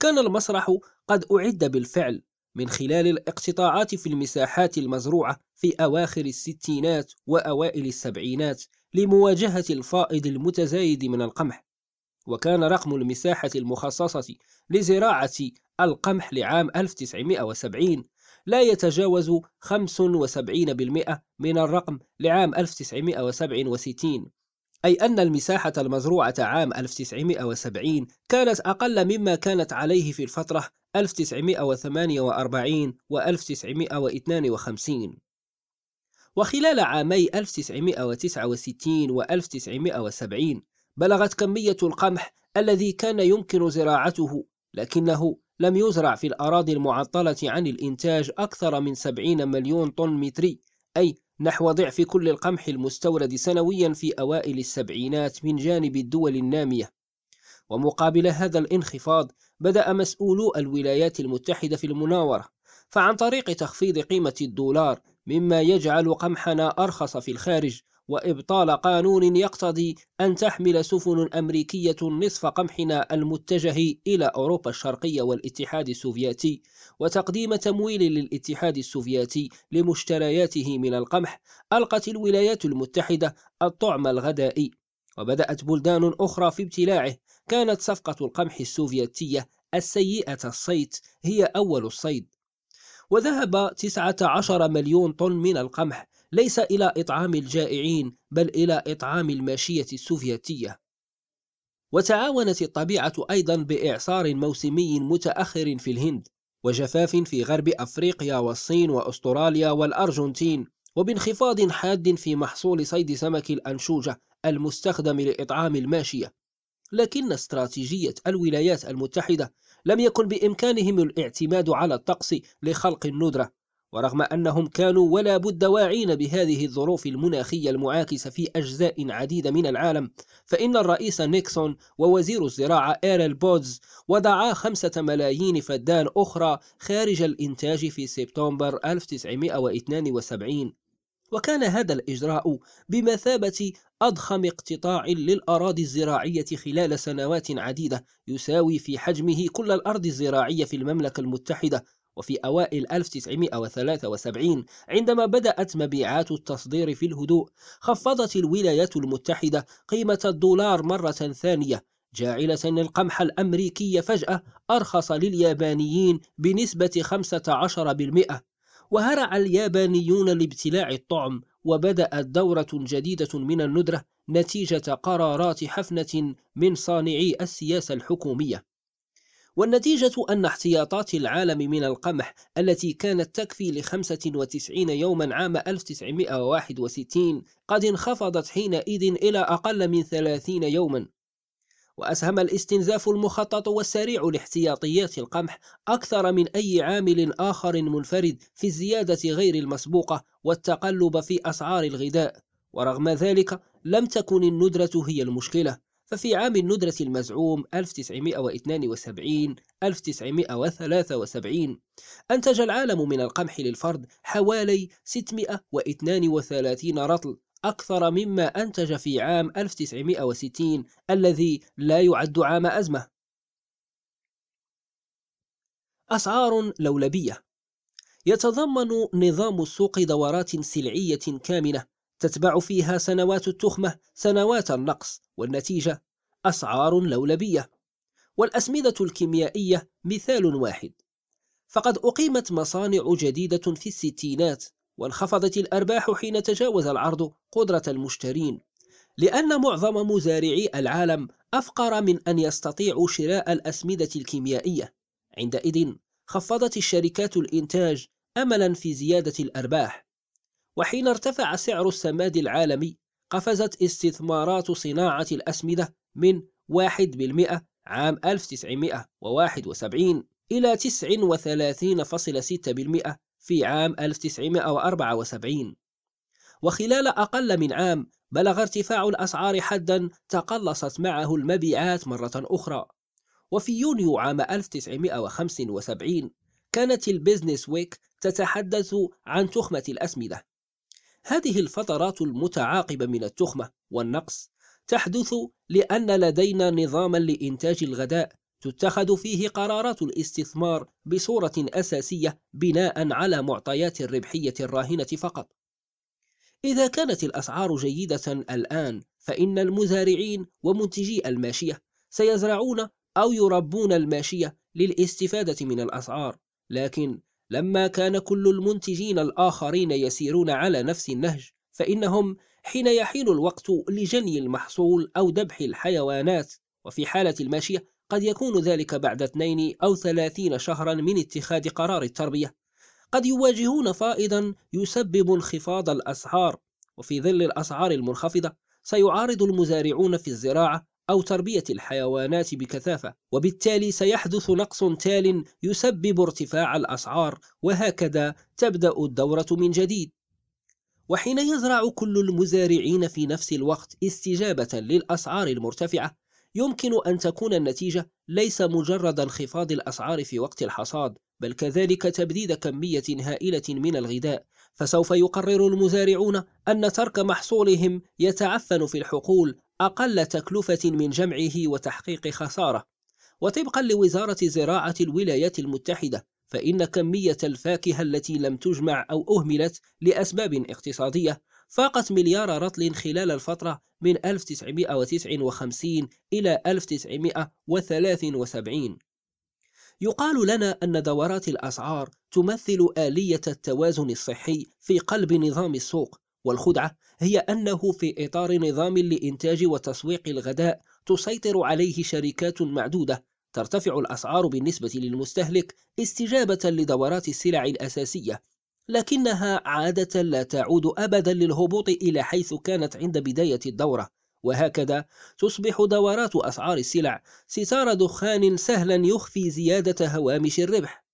كان المسرح قد أعد بالفعل من خلال الاقتطاعات في المساحات المزروعة في أواخر الستينات وأوائل السبعينات لمواجهة الفائض المتزايد من القمح وكان رقم المساحة المخصصة لزراعة القمح لعام 1970 لا يتجاوز 75% من الرقم لعام 1967 أي أن المساحة المزروعة عام 1970 كانت أقل مما كانت عليه في الفترة 1948 و 1952 وخلال عامي 1969 و 1970 بلغت كمية القمح الذي كان يمكن زراعته لكنه لم يزرع في الأراضي المعطلة عن الإنتاج أكثر من 70 مليون طن متري أي نحو ضعف كل القمح المستورد سنويا في أوائل السبعينات من جانب الدول النامية ومقابل هذا الانخفاض بدأ مسؤولو الولايات المتحدة في المناورة فعن طريق تخفيض قيمة الدولار مما يجعل قمحنا أرخص في الخارج وإبطال قانون يقتضي أن تحمل سفن أمريكية نصف قمحنا المتجه إلى أوروبا الشرقية والاتحاد السوفيتي وتقديم تمويل للاتحاد السوفيتي لمشترياته من القمح ألقت الولايات المتحدة الطعم الغذائي وبدأت بلدان أخرى في ابتلاعه كانت صفقة القمح السوفيتية السيئة الصيت هي أول الصيد وذهب 19 مليون طن من القمح ليس إلى إطعام الجائعين بل إلى إطعام الماشية السوفيتية وتعاونت الطبيعة أيضا بإعصار موسمي متأخر في الهند وجفاف في غرب أفريقيا والصين وأستراليا والأرجنتين وبانخفاض حاد في محصول صيد سمك الأنشوجة المستخدم لإطعام الماشية لكن استراتيجية الولايات المتحدة لم يكن بإمكانهم الاعتماد على الطقس لخلق الندرة ورغم أنهم كانوا ولا بد واعين بهذه الظروف المناخية المعاكسة في أجزاء عديدة من العالم فإن الرئيس نيكسون ووزير الزراعة إيرل بودز وضعا خمسة ملايين فدان أخرى خارج الإنتاج في سبتمبر 1972 وكان هذا الإجراء بمثابة أضخم اقتطاع للأراضي الزراعية خلال سنوات عديدة يساوي في حجمه كل الأرض الزراعية في المملكة المتحدة وفي أوائل 1973 عندما بدأت مبيعات التصدير في الهدوء خفضت الولايات المتحدة قيمة الدولار مرة ثانية جاعلة القمح الأمريكي فجأة أرخص لليابانيين بنسبة 15% وهرع اليابانيون لابتلاع الطعم وبدأت دورة جديدة من الندرة نتيجة قرارات حفنة من صانعي السياسة الحكومية والنتيجة أن احتياطات العالم من القمح التي كانت تكفي ل 95 يوما عام 1961 قد انخفضت حينئذ إلى أقل من 30 يوما وأسهم الاستنزاف المخطط والسريع لاحتياطيات القمح أكثر من أي عامل آخر منفرد في الزيادة غير المسبوقة والتقلب في أسعار الغذاء ورغم ذلك لم تكن الندرة هي المشكلة ففي عام الندرة المزعوم 1972 1973 أنتج العالم من القمح للفرد حوالي 632 رطل أكثر مما أنتج في عام 1960 الذي لا يعد عام أزمة أسعار لولبية يتضمن نظام السوق دورات سلعية كامنة تتبع فيها سنوات التخمة سنوات النقص والنتيجة أسعار لولبية والأسمدة الكيميائية مثال واحد فقد أقيمت مصانع جديدة في الستينات وانخفضت الأرباح حين تجاوز العرض قدرة المشترين لأن معظم مزارعي العالم أفقر من أن يستطيعوا شراء الأسمدة الكيميائية عندئذ خفضت الشركات الإنتاج أملا في زيادة الأرباح وحين ارتفع سعر السماد العالمي قفزت استثمارات صناعة الأسمدة من 1% عام 1971 إلى 39.6% في عام 1974 وخلال أقل من عام بلغ ارتفاع الأسعار حدا تقلصت معه المبيعات مرة أخرى وفي يونيو عام 1975 كانت البيزنس ويك تتحدث عن تخمة الأسمدة هذه الفترات المتعاقبة من التخمة والنقص تحدث لأن لدينا نظاما لإنتاج الغداء تتخذ فيه قرارات الاستثمار بصورة أساسية بناء على معطيات الربحية الراهنة فقط إذا كانت الأسعار جيدة الآن فإن المزارعين ومنتجي الماشية سيزرعون أو يربون الماشية للاستفادة من الأسعار لكن لما كان كل المنتجين الآخرين يسيرون على نفس النهج فإنهم حين يحين الوقت لجني المحصول أو ذبح الحيوانات وفي حالة الماشية قد يكون ذلك بعد اثنين أو ثلاثين شهرا من اتخاذ قرار التربية قد يواجهون فائضا يسبب انخفاض الأسعار وفي ظل الأسعار المنخفضة سيعارض المزارعون في الزراعة أو تربية الحيوانات بكثافة وبالتالي سيحدث نقص تال يسبب ارتفاع الأسعار وهكذا تبدأ الدورة من جديد وحين يزرع كل المزارعين في نفس الوقت استجابة للأسعار المرتفعة يمكن أن تكون النتيجة ليس مجرد انخفاض الأسعار في وقت الحصاد بل كذلك تبديد كمية هائلة من الغذاء فسوف يقرر المزارعون أن ترك محصولهم يتعفن في الحقول أقل تكلفة من جمعه وتحقيق خسارة وطبقا لوزارة زراعة الولايات المتحدة فإن كمية الفاكهة التي لم تجمع أو أهملت لأسباب اقتصادية فاقت مليار رطل خلال الفترة من 1959 إلى 1973 يقال لنا أن دورات الأسعار تمثل آلية التوازن الصحي في قلب نظام السوق والخدعة هي أنه في إطار نظام لإنتاج وتسويق الغداء تسيطر عليه شركات معدودة ترتفع الأسعار بالنسبة للمستهلك استجابة لدورات السلع الأساسية لكنها عادة لا تعود أبدا للهبوط إلى حيث كانت عند بداية الدورة وهكذا تصبح دورات أسعار السلع ستار دخان سهلا يخفي زيادة هوامش الربح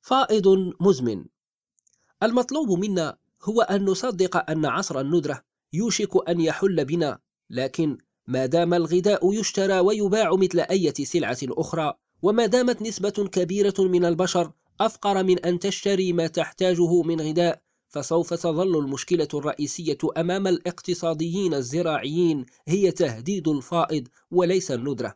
فائض مزمن المطلوب منا هو أن نصدق أن عصر الندرة يوشك أن يحل بنا لكن ما دام الغذاء يشترى ويباع مثل أي سلعة أخرى وما دامت نسبة كبيرة من البشر أفقر من أن تشتري ما تحتاجه من غذاء فسوف تظل المشكلة الرئيسية أمام الاقتصاديين الزراعيين هي تهديد الفائض وليس الندرة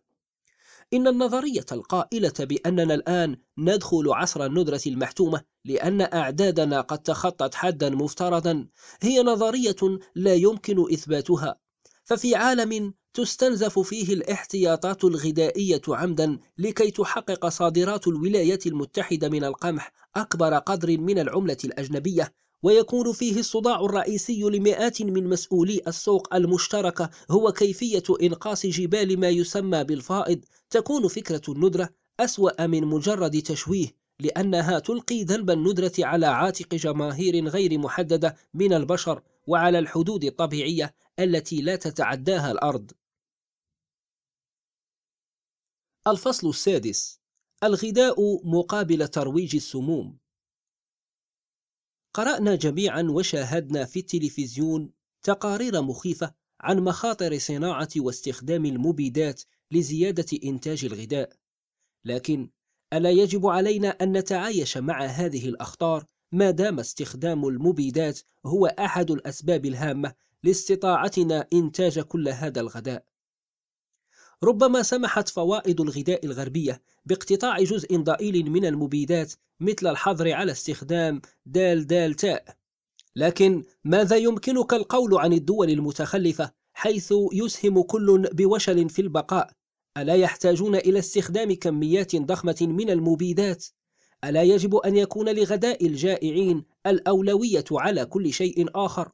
إن النظرية القائلة بأننا الآن ندخل عصر الندرة المحتومة لأن أعدادنا قد تخطت حدا مفترضا هي نظرية لا يمكن إثباتها ففي عالم تستنزف فيه الاحتياطات الغذائية عمدا لكي تحقق صادرات الولايات المتحدة من القمح أكبر قدر من العملة الأجنبية ويكون فيه الصداع الرئيسي لمئات من مسؤولي السوق المشتركة هو كيفية إنقاص جبال ما يسمى بالفائض تكون فكرة الندرة أسوأ من مجرد تشويه لأنها تلقي ذنب الندرة على عاتق جماهير غير محددة من البشر وعلى الحدود الطبيعية التي لا تتعداها الأرض الفصل السادس الغذاء مقابل ترويج السموم قرأنا جميعا وشاهدنا في التلفزيون تقارير مخيفة عن مخاطر صناعة واستخدام المبيدات لزيادة إنتاج الغذاء، لكن ألا يجب علينا أن نتعايش مع هذه الأخطار ما دام استخدام المبيدات هو أحد الأسباب الهامة لاستطاعتنا إنتاج كل هذا الغذاء؟ ربما سمحت فوائد الغذاء الغربية باقتطاع جزء ضئيل من المبيدات مثل الحظر على استخدام دال دال تاء لكن ماذا يمكنك القول عن الدول المتخلفة حيث يسهم كل بوشل في البقاء ألا يحتاجون إلى استخدام كميات ضخمة من المبيدات؟ ألا يجب أن يكون لغذاء الجائعين الأولوية على كل شيء آخر؟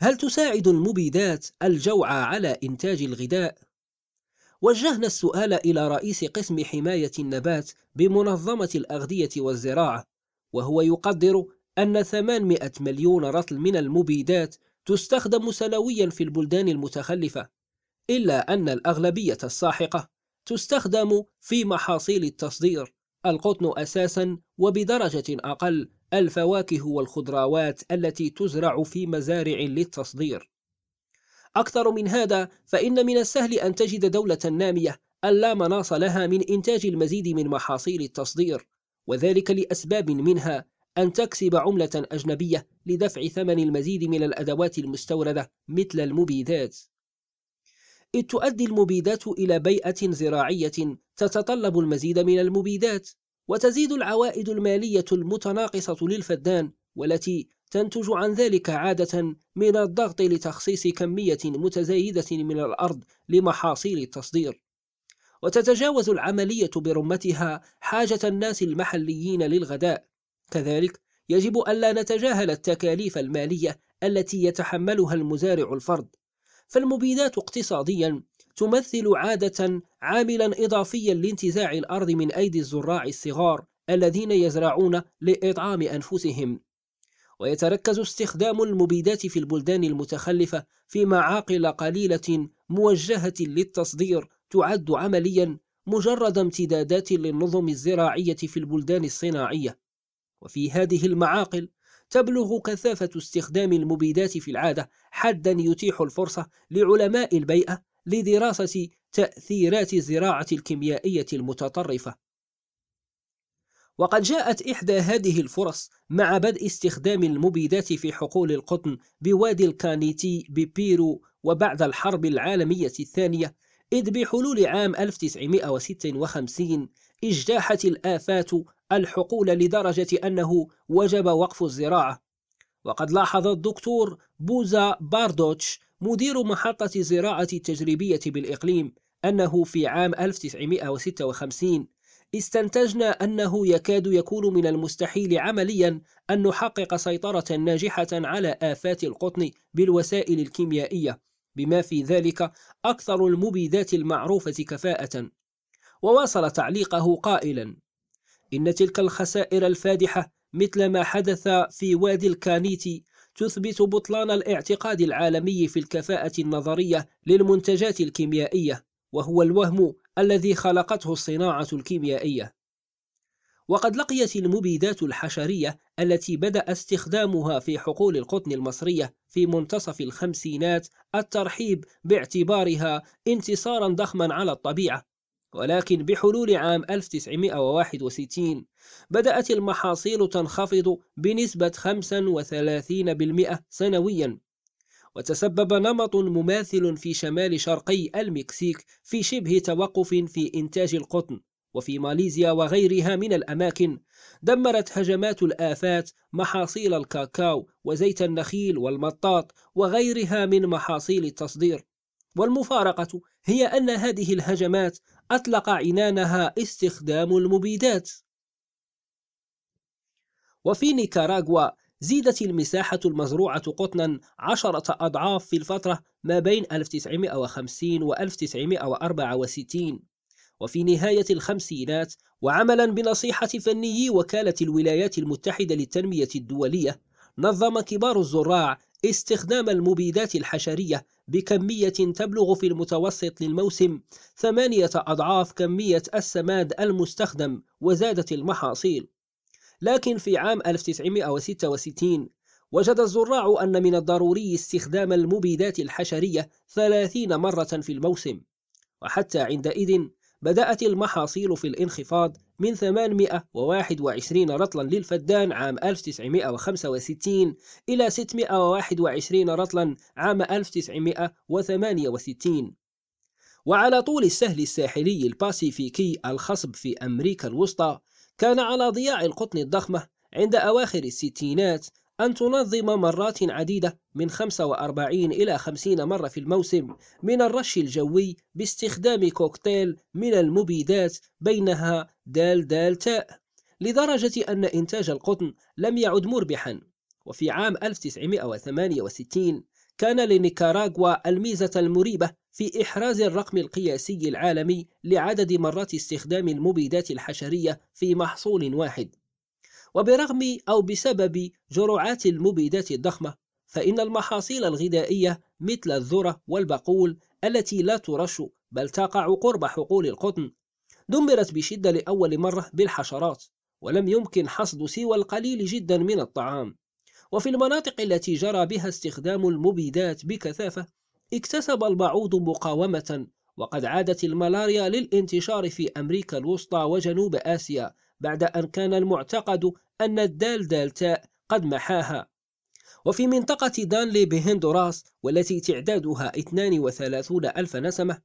هل تساعد المبيدات الجوع على إنتاج الغذاء؟ وجهنا السؤال إلى رئيس قسم حماية النبات بمنظمة الأغذية والزراعة وهو يقدر أن 800 مليون رطل من المبيدات تستخدم سنويا في البلدان المتخلفة إلا أن الأغلبية الساحقة تستخدم في محاصيل التصدير القطن أساسا وبدرجة أقل الفواكه والخضراوات التي تزرع في مزارع للتصدير أكثر من هذا فإن من السهل أن تجد دولة نامية أن لا مناص لها من إنتاج المزيد من محاصيل التصدير وذلك لأسباب منها أن تكسب عملة أجنبية لدفع ثمن المزيد من الأدوات المستوردة مثل المبيدات إذ تؤدي المبيدات إلى بيئة زراعية تتطلب المزيد من المبيدات وتزيد العوائد المالية المتناقصة للفدان والتي تنتج عن ذلك عادة من الضغط لتخصيص كمية متزايدة من الأرض لمحاصيل التصدير وتتجاوز العملية برمتها حاجة الناس المحليين للغداء كذلك يجب ألا نتجاهل التكاليف المالية التي يتحملها المزارع الفرد فالمبيدات اقتصاديا تمثل عادة عاملا إضافيا لانتزاع الأرض من أيدي الزراع الصغار الذين يزرعون لإطعام أنفسهم ويتركز استخدام المبيدات في البلدان المتخلفة في معاقل قليلة موجهة للتصدير تعد عمليا مجرد امتدادات للنظم الزراعية في البلدان الصناعية وفي هذه المعاقل تبلغ كثافة استخدام المبيدات في العادة حدا يتيح الفرصة لعلماء البيئة لدراسة تأثيرات الزراعة الكيميائية المتطرفة وقد جاءت إحدى هذه الفرص مع بدء استخدام المبيدات في حقول القطن بوادي الكانيتي ببيرو وبعد الحرب العالمية الثانية إذ بحلول عام 1956 اجتاحت الآفات الحقول لدرجة أنه وجب وقف الزراعة وقد لاحظ الدكتور بوزا باردوتش مدير محطة الزراعة التجريبية بالإقليم أنه في عام 1956 استنتجنا أنه يكاد يكون من المستحيل عمليا أن نحقق سيطرة ناجحة على آفات القطن بالوسائل الكيميائية بما في ذلك أكثر المبيدات المعروفة كفاءة وواصل تعليقه قائلا إن تلك الخسائر الفادحة مثل ما حدث في وادي الكانيتي تثبت بطلان الاعتقاد العالمي في الكفاءة النظرية للمنتجات الكيميائية وهو الوهم الذي خلقته الصناعة الكيميائية وقد لقيت المبيدات الحشرية التي بدأ استخدامها في حقول القطن المصرية في منتصف الخمسينات الترحيب باعتبارها انتصارا ضخما على الطبيعة ولكن بحلول عام 1961 بدأت المحاصيل تنخفض بنسبة 35% سنويا وتسبب نمط مماثل في شمال شرقي المكسيك في شبه توقف في إنتاج القطن وفي ماليزيا وغيرها من الأماكن دمرت هجمات الآفات محاصيل الكاكاو وزيت النخيل والمطاط وغيرها من محاصيل التصدير والمفارقة هي أن هذه الهجمات أطلق عنانها استخدام المبيدات وفي نيكاراغوا زيدت المساحة المزروعة قطنا عشرة أضعاف في الفترة ما بين 1950 و 1964 وفي نهاية الخمسينات وعملا بنصيحة فني وكالة الولايات المتحدة للتنمية الدولية نظم كبار الزراع استخدام المبيدات الحشرية بكمية تبلغ في المتوسط للموسم ثمانية أضعاف كمية السماد المستخدم وزادت المحاصيل لكن في عام 1966 وجد الزراع أن من الضروري استخدام المبيدات الحشرية 30 مرة في الموسم وحتى عندئذ بدأت المحاصيل في الانخفاض من 821 رطلا للفدان عام 1965 إلى 621 رطلا عام 1968 وعلى طول السهل الساحلي الباسيفيكي الخصب في أمريكا الوسطى كان على ضياع القطن الضخمة عند أواخر الستينات أن تنظم مرات عديدة من 45 إلى 50 مرة في الموسم من الرش الجوي باستخدام كوكتيل من المبيدات بينها دال دال تاء لدرجة أن إنتاج القطن لم يعد مربحا وفي عام 1968 كان لنيكاراغوا الميزة المريبة في إحراز الرقم القياسي العالمي لعدد مرات استخدام المبيدات الحشرية في محصول واحد وبرغم أو بسبب جرعات المبيدات الضخمة فإن المحاصيل الغذائية مثل الذرة والبقول التي لا ترش بل تقع قرب حقول القطن دمرت بشدة لأول مرة بالحشرات ولم يمكن حصد سوى القليل جدا من الطعام وفي المناطق التي جرى بها استخدام المبيدات بكثافة اكتسب البعوض مقاومة وقد عادت الملاريا للانتشار في أمريكا الوسطى وجنوب آسيا بعد أن كان المعتقد أن الدال دالتاء قد محاها وفي منطقة دانلي بهندوراس والتي تعدادها 32 ألف نسمة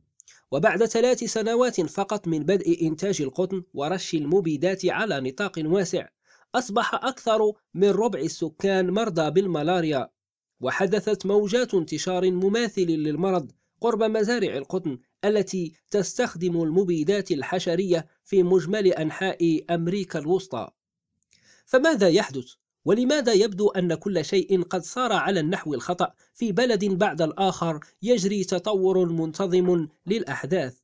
وبعد ثلاث سنوات فقط من بدء إنتاج القطن ورش المبيدات على نطاق واسع أصبح أكثر من ربع السكان مرضى بالملاريا وحدثت موجات انتشار مماثل للمرض قرب مزارع القطن التي تستخدم المبيدات الحشرية في مجمل أنحاء أمريكا الوسطى فماذا يحدث؟ ولماذا يبدو أن كل شيء قد صار على النحو الخطأ في بلد بعد الآخر يجري تطور منتظم للأحداث؟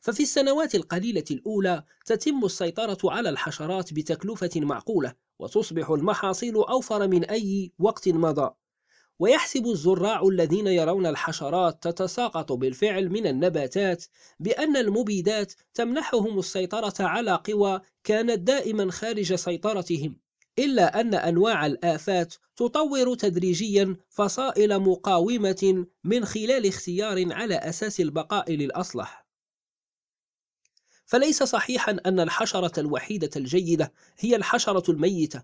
ففي السنوات القليلة الأولى تتم السيطرة على الحشرات بتكلفة معقولة وتصبح المحاصيل أوفر من أي وقت مضى ويحسب الزراع الذين يرون الحشرات تتساقط بالفعل من النباتات بأن المبيدات تمنحهم السيطرة على قوى كانت دائما خارج سيطرتهم إلا أن أنواع الآفات تطور تدريجيا فصائل مقاومة من خلال اختيار على أساس البقاء للأصلح فليس صحيحا أن الحشرة الوحيدة الجيدة هي الحشرة الميتة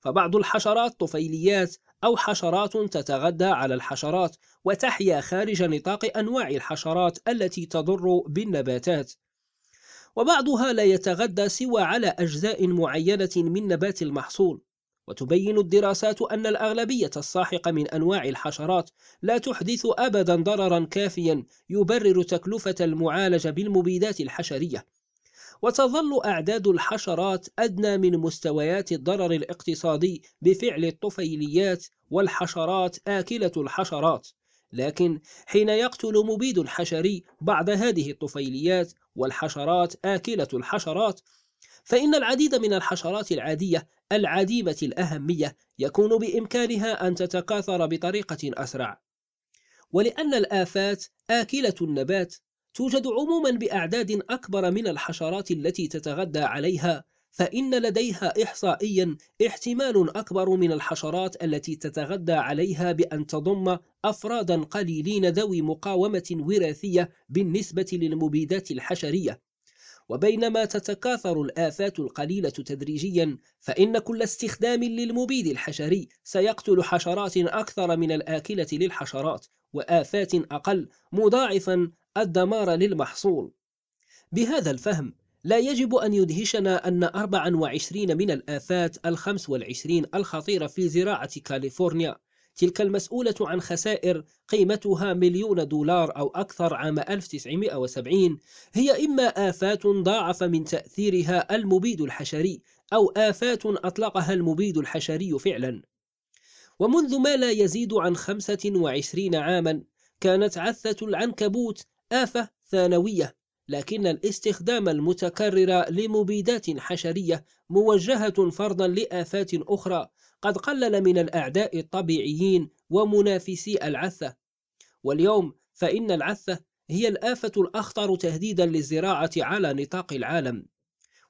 فبعض الحشرات طفيليات أو حشرات تتغذى على الحشرات وتحيا خارج نطاق أنواع الحشرات التي تضر بالنباتات وبعضها لا يتغذى سوى على أجزاء معينة من نبات المحصول وتبين الدراسات أن الأغلبية الساحقة من أنواع الحشرات لا تحدث أبدا ضررا كافيا يبرر تكلفة المعالجة بالمبيدات الحشرية وتظل أعداد الحشرات أدنى من مستويات الضرر الاقتصادي بفعل الطفيليات والحشرات آكلة الحشرات لكن حين يقتل مبيد الحشري بعض هذه الطفيليات والحشرات آكلة الحشرات فإن العديد من الحشرات العادية العديمة الأهمية يكون بإمكانها أن تتكاثر بطريقة أسرع ولأن الآفات آكلة النبات توجد عموما بأعداد أكبر من الحشرات التي تتغذى عليها فإن لديها إحصائيا احتمال أكبر من الحشرات التي تتغذى عليها بأن تضم أفرادا قليلين ذوي مقاومة وراثية بالنسبة للمبيدات الحشرية وبينما تتكاثر الآفات القليلة تدريجيا فإن كل استخدام للمبيد الحشري سيقتل حشرات أكثر من الآكلة للحشرات وآفات أقل مضاعفا الدمار للمحصول بهذا الفهم لا يجب أن يدهشنا أن 24 من الآفات الخمس والعشرين الخطيرة في زراعة كاليفورنيا تلك المسؤولة عن خسائر قيمتها مليون دولار أو أكثر عام 1970 هي إما آفات ضاعف من تأثيرها المبيد الحشري أو آفات أطلقها المبيد الحشري فعلا ومنذ ما لا يزيد عن خمسة وعشرين عاما كانت عثة العنكبوت آفة ثانوية لكن الاستخدام المتكرر لمبيدات حشرية موجهة فرضا لآفات أخرى قد قلل من الأعداء الطبيعيين ومنافسي العثة واليوم فإن العثة هي الآفة الأخطر تهديدا للزراعة على نطاق العالم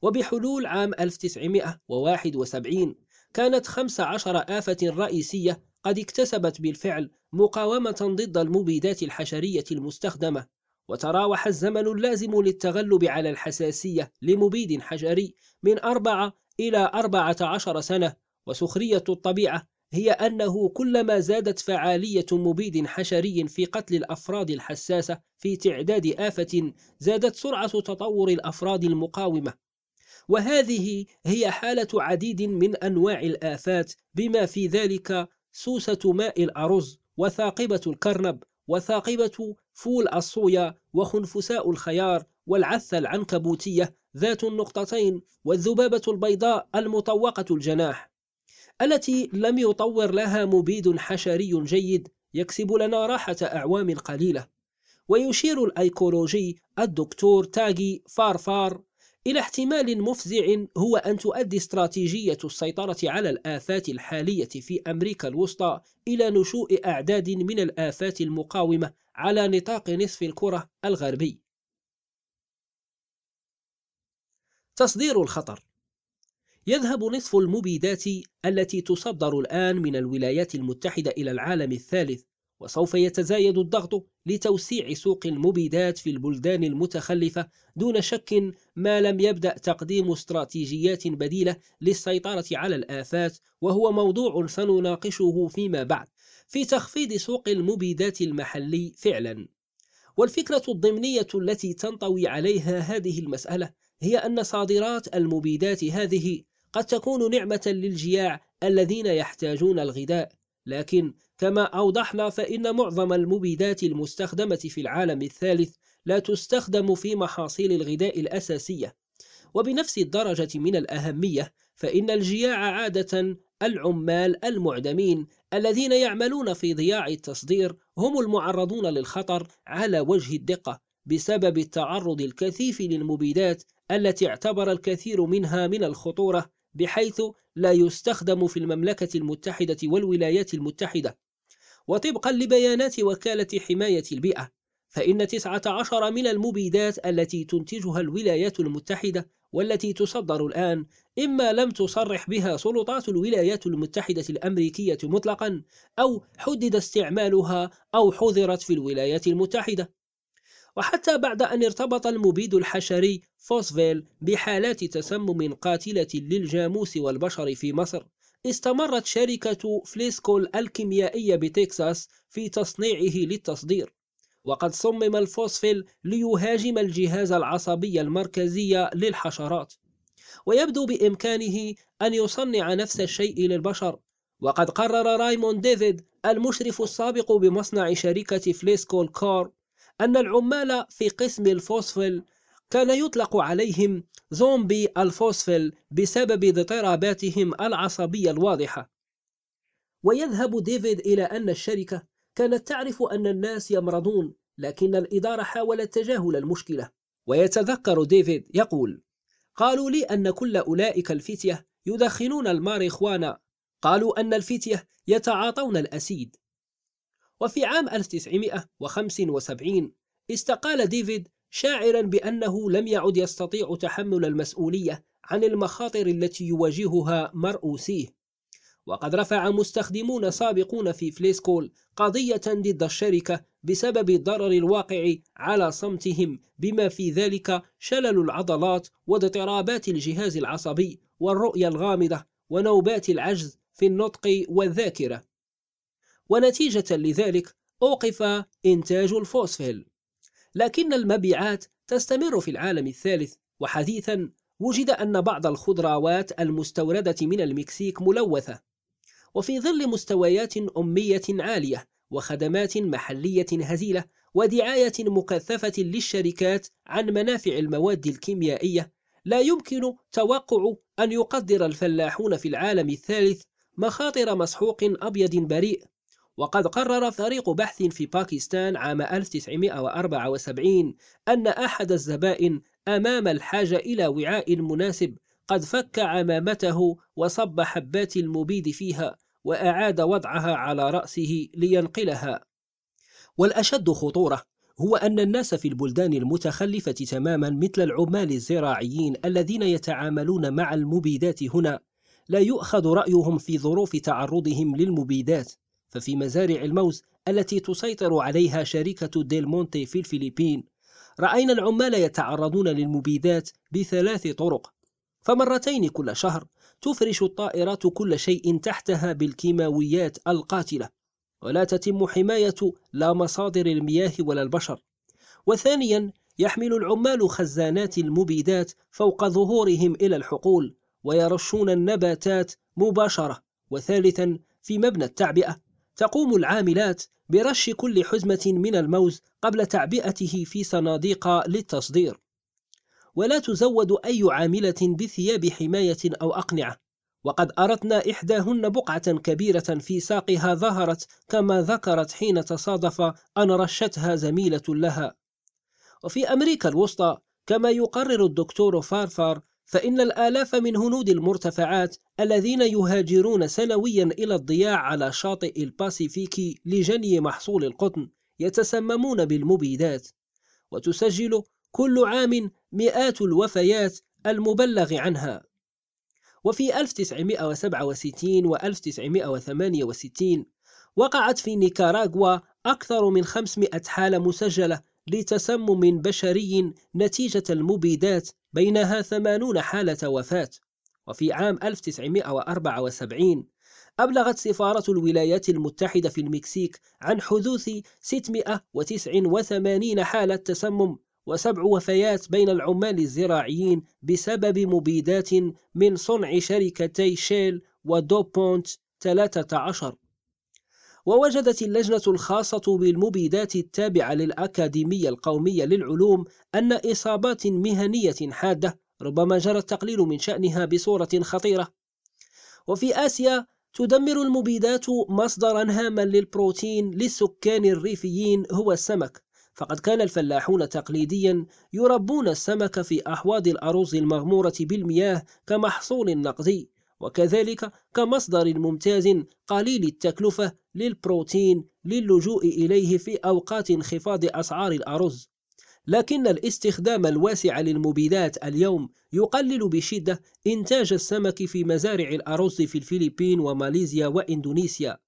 وبحلول عام 1971 كانت خمس عشر آفة رئيسية قد اكتسبت بالفعل مقاومة ضد المبيدات الحشرية المستخدمة وتراوح الزمن اللازم للتغلب على الحساسية لمبيد حشري من أربعة إلى أربعة عشر سنة وسخرية الطبيعة هي أنه كلما زادت فعالية مبيد حشري في قتل الأفراد الحساسة في تعداد آفة زادت سرعة تطور الأفراد المقاومة وهذه هي حالة عديد من أنواع الآفات بما في ذلك سوسة ماء الأرز وثاقبة الكرنب وثاقبة فول الصويا وخنفساء الخيار والعثة العنكبوتية ذات النقطتين والذبابة البيضاء المطوقة الجناح التي لم يطور لها مبيد حشري جيد يكسب لنا راحة أعوام قليلة ويشير الأيكولوجي الدكتور تاجي فارفار إلى احتمال مفزع هو أن تؤدي استراتيجية السيطرة على الآفات الحالية في أمريكا الوسطى إلى نشوء أعداد من الآفات المقاومة على نطاق نصف الكرة الغربي. تصدير الخطر يذهب نصف المبيدات التي تصدر الآن من الولايات المتحدة إلى العالم الثالث وسوف يتزايد الضغط لتوسيع سوق المبيدات في البلدان المتخلفة دون شك ما لم يبدأ تقديم استراتيجيات بديلة للسيطرة على الآفات وهو موضوع سنناقشه فيما بعد في تخفيض سوق المبيدات المحلي فعلا والفكرة الضمنية التي تنطوي عليها هذه المسألة هي أن صادرات المبيدات هذه قد تكون نعمة للجياع الذين يحتاجون الغذاء لكن كما أوضحنا فإن معظم المبيدات المستخدمة في العالم الثالث لا تستخدم في محاصيل الغذاء الأساسية وبنفس الدرجة من الأهمية فإن الجياع عادة العمال المعدمين الذين يعملون في ضياع التصدير هم المعرضون للخطر على وجه الدقة بسبب التعرض الكثيف للمبيدات التي اعتبر الكثير منها من الخطورة بحيث لا يستخدم في المملكة المتحدة والولايات المتحدة وطبقا لبيانات وكالة حماية البيئة فإن 19 من المبيدات التي تنتجها الولايات المتحدة والتي تصدر الآن إما لم تصرح بها سلطات الولايات المتحدة الأمريكية مطلقا أو حدد استعمالها أو حذرت في الولايات المتحدة وحتى بعد أن ارتبط المبيد الحشري فوسفيل بحالات تسمم قاتلة للجاموس والبشر في مصر استمرت شركة فليسكول الكيميائية بتكساس في تصنيعه للتصدير وقد صمم الفوسفيل ليهاجم الجهاز العصبي المركزي للحشرات ويبدو بإمكانه أن يصنع نفس الشيء للبشر وقد قرر رايمون ديفيد المشرف السابق بمصنع شركة فليسكول كار أن العمال في قسم الفوسفيل كان يطلق عليهم زومبي الفوسفيل بسبب اضطراباتهم العصبية الواضحة ويذهب ديفيد إلى أن الشركة كانت تعرف أن الناس يمرضون لكن الإدارة حاولت تجاهل المشكلة ويتذكر ديفيد يقول قالوا لي أن كل أولئك الفتية يدخنون الماريخوانا قالوا أن الفتية يتعاطون الأسيد وفي عام 1975 استقال ديفيد شاعرا بأنه لم يعد يستطيع تحمل المسؤولية عن المخاطر التي يواجهها مرؤوسيه وقد رفع مستخدمون سابقون في فليسكول قضية ضد الشركة بسبب الضرر الواقع على صمتهم بما في ذلك شلل العضلات واضطرابات الجهاز العصبي والرؤية الغامضة ونوبات العجز في النطق والذاكرة ونتيجة لذلك أوقف إنتاج الفوسفيل لكن المبيعات تستمر في العالم الثالث وحديثا وجد أن بعض الخضروات المستوردة من المكسيك ملوثة وفي ظل مستويات أمية عالية وخدمات محلية هزيلة ودعاية مكثفة للشركات عن منافع المواد الكيميائية لا يمكن توقع أن يقدر الفلاحون في العالم الثالث مخاطر مسحوق أبيض بريء وقد قرر فريق بحث في باكستان عام 1974 أن أحد الزبائن أمام الحاجة إلى وعاء مناسب قد فك عمامته وصب حبات المبيد فيها وأعاد وضعها على رأسه لينقلها والأشد خطورة هو أن الناس في البلدان المتخلفة تماما مثل العمال الزراعيين الذين يتعاملون مع المبيدات هنا لا يؤخذ رأيهم في ظروف تعرضهم للمبيدات ففي مزارع الموز التي تسيطر عليها شركة ديل مونتي في الفلبين رأينا العمال يتعرضون للمبيدات بثلاث طرق فمرتين كل شهر تفرش الطائرات كل شيء تحتها بالكيماويات القاتلة ولا تتم حماية لا مصادر المياه ولا البشر وثانيا يحمل العمال خزانات المبيدات فوق ظهورهم إلى الحقول ويرشون النباتات مباشرة وثالثا في مبنى التعبئة تقوم العاملات برش كل حزمة من الموز قبل تعبئته في صناديق للتصدير ولا تزود أي عاملة بثياب حماية أو أقنعة وقد أردنا إحداهن بقعة كبيرة في ساقها ظهرت كما ذكرت حين تصادف أن رشتها زميلة لها وفي أمريكا الوسطى كما يقرر الدكتور فارفار فإن الآلاف من هنود المرتفعات الذين يهاجرون سنويا إلى الضياع على شاطئ الباسيفيكي لجني محصول القطن يتسممون بالمبيدات وتسجل كل عام مئات الوفيات المبلغ عنها وفي 1967 و 1968 وقعت في نيكاراغوا أكثر من 500 حالة مسجلة لتسمم بشري نتيجة المبيدات بينها 80 حالة وفاة وفي عام 1974 أبلغت سفارة الولايات المتحدة في المكسيك عن حدوث 689 حالة تسمم وسبع وفيات بين العمال الزراعيين بسبب مبيدات من صنع شركتي شيل ودوبونت 13 ووجدت اللجنة الخاصة بالمبيدات التابعة للأكاديمية القومية للعلوم أن إصابات مهنية حادة ربما جرى التقليل من شأنها بصورة خطيرة وفي آسيا تدمر المبيدات مصدرا هاما للبروتين للسكان الريفيين هو السمك فقد كان الفلاحون تقليديا يربون السمك في أحواض الأرز المغمورة بالمياه كمحصول نقدي وكذلك كمصدر ممتاز قليل التكلفة للبروتين للجوء إليه في أوقات انخفاض أسعار الأرز لكن الاستخدام الواسع للمبيدات اليوم يقلل بشدة إنتاج السمك في مزارع الأرز في الفلبين وماليزيا وإندونيسيا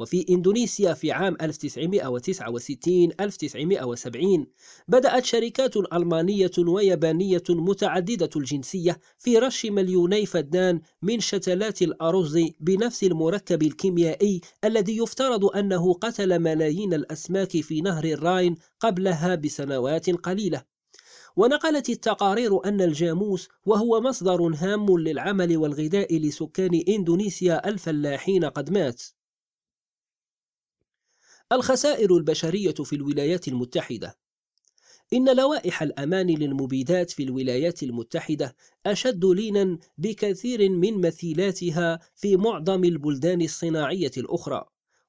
وفي إندونيسيا في عام 1969 1970 بدأت شركات ألمانية ويابانية متعددة الجنسية في رش مليوني فدان من شتلات الأرز بنفس المركب الكيميائي الذي يفترض أنه قتل ملايين الأسماك في نهر الراين قبلها بسنوات قليلة ونقلت التقارير أن الجاموس وهو مصدر هام للعمل والغذاء لسكان إندونيسيا الفلاحين قد مات الخسائر البشرية في الولايات المتحدة إن لوائح الأمان للمبيدات في الولايات المتحدة أشد لينا بكثير من مثيلاتها في معظم البلدان الصناعية الأخرى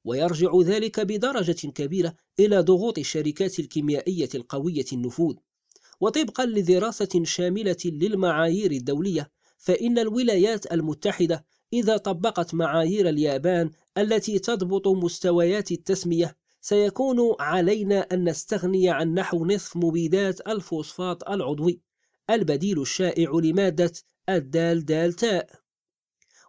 ويرجع ذلك بدرجة كبيرة إلى ضغوط الشركات الكيميائية القوية النفوذ وطبقا لدراسة شاملة للمعايير الدولية فإن الولايات المتحدة إذا طبقت معايير اليابان التي تضبط مستويات التسمية سيكون علينا أن نستغني عن نحو نصف مبيدات الفوسفات العضوي البديل الشائع لمادة الدال دال تاء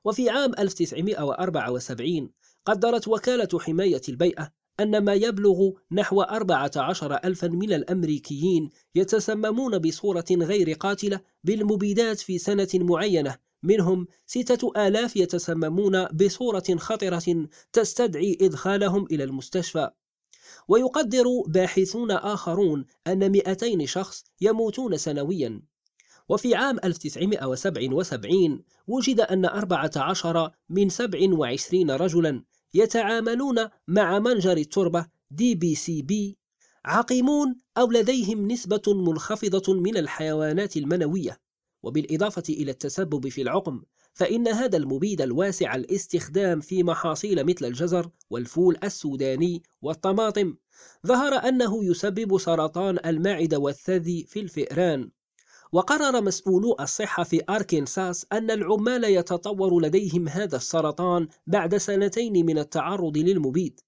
وفي عام 1974 قدرت وكالة حماية البيئة أن ما يبلغ نحو 14 ألفا من الأمريكيين يتسممون بصورة غير قاتلة بالمبيدات في سنة معينة منهم ستة آلاف يتسممون بصورة خطرة تستدعي إدخالهم إلى المستشفى ويقدر باحثون آخرون أن 200 شخص يموتون سنويا وفي عام 1977 وجد أن 14 من 27 رجلا يتعاملون مع منجر التربة دي بي سي بي عقيمون أو لديهم نسبة منخفضة من الحيوانات المنوية وبالإضافة إلى التسبب في العقم فإن هذا المبيد الواسع الاستخدام في محاصيل مثل الجزر والفول السوداني والطماطم ظهر أنه يسبب سرطان المعدة والثدي في الفئران وقرر مسؤولو الصحة في أركنساس أن العمال يتطور لديهم هذا السرطان بعد سنتين من التعرض للمبيد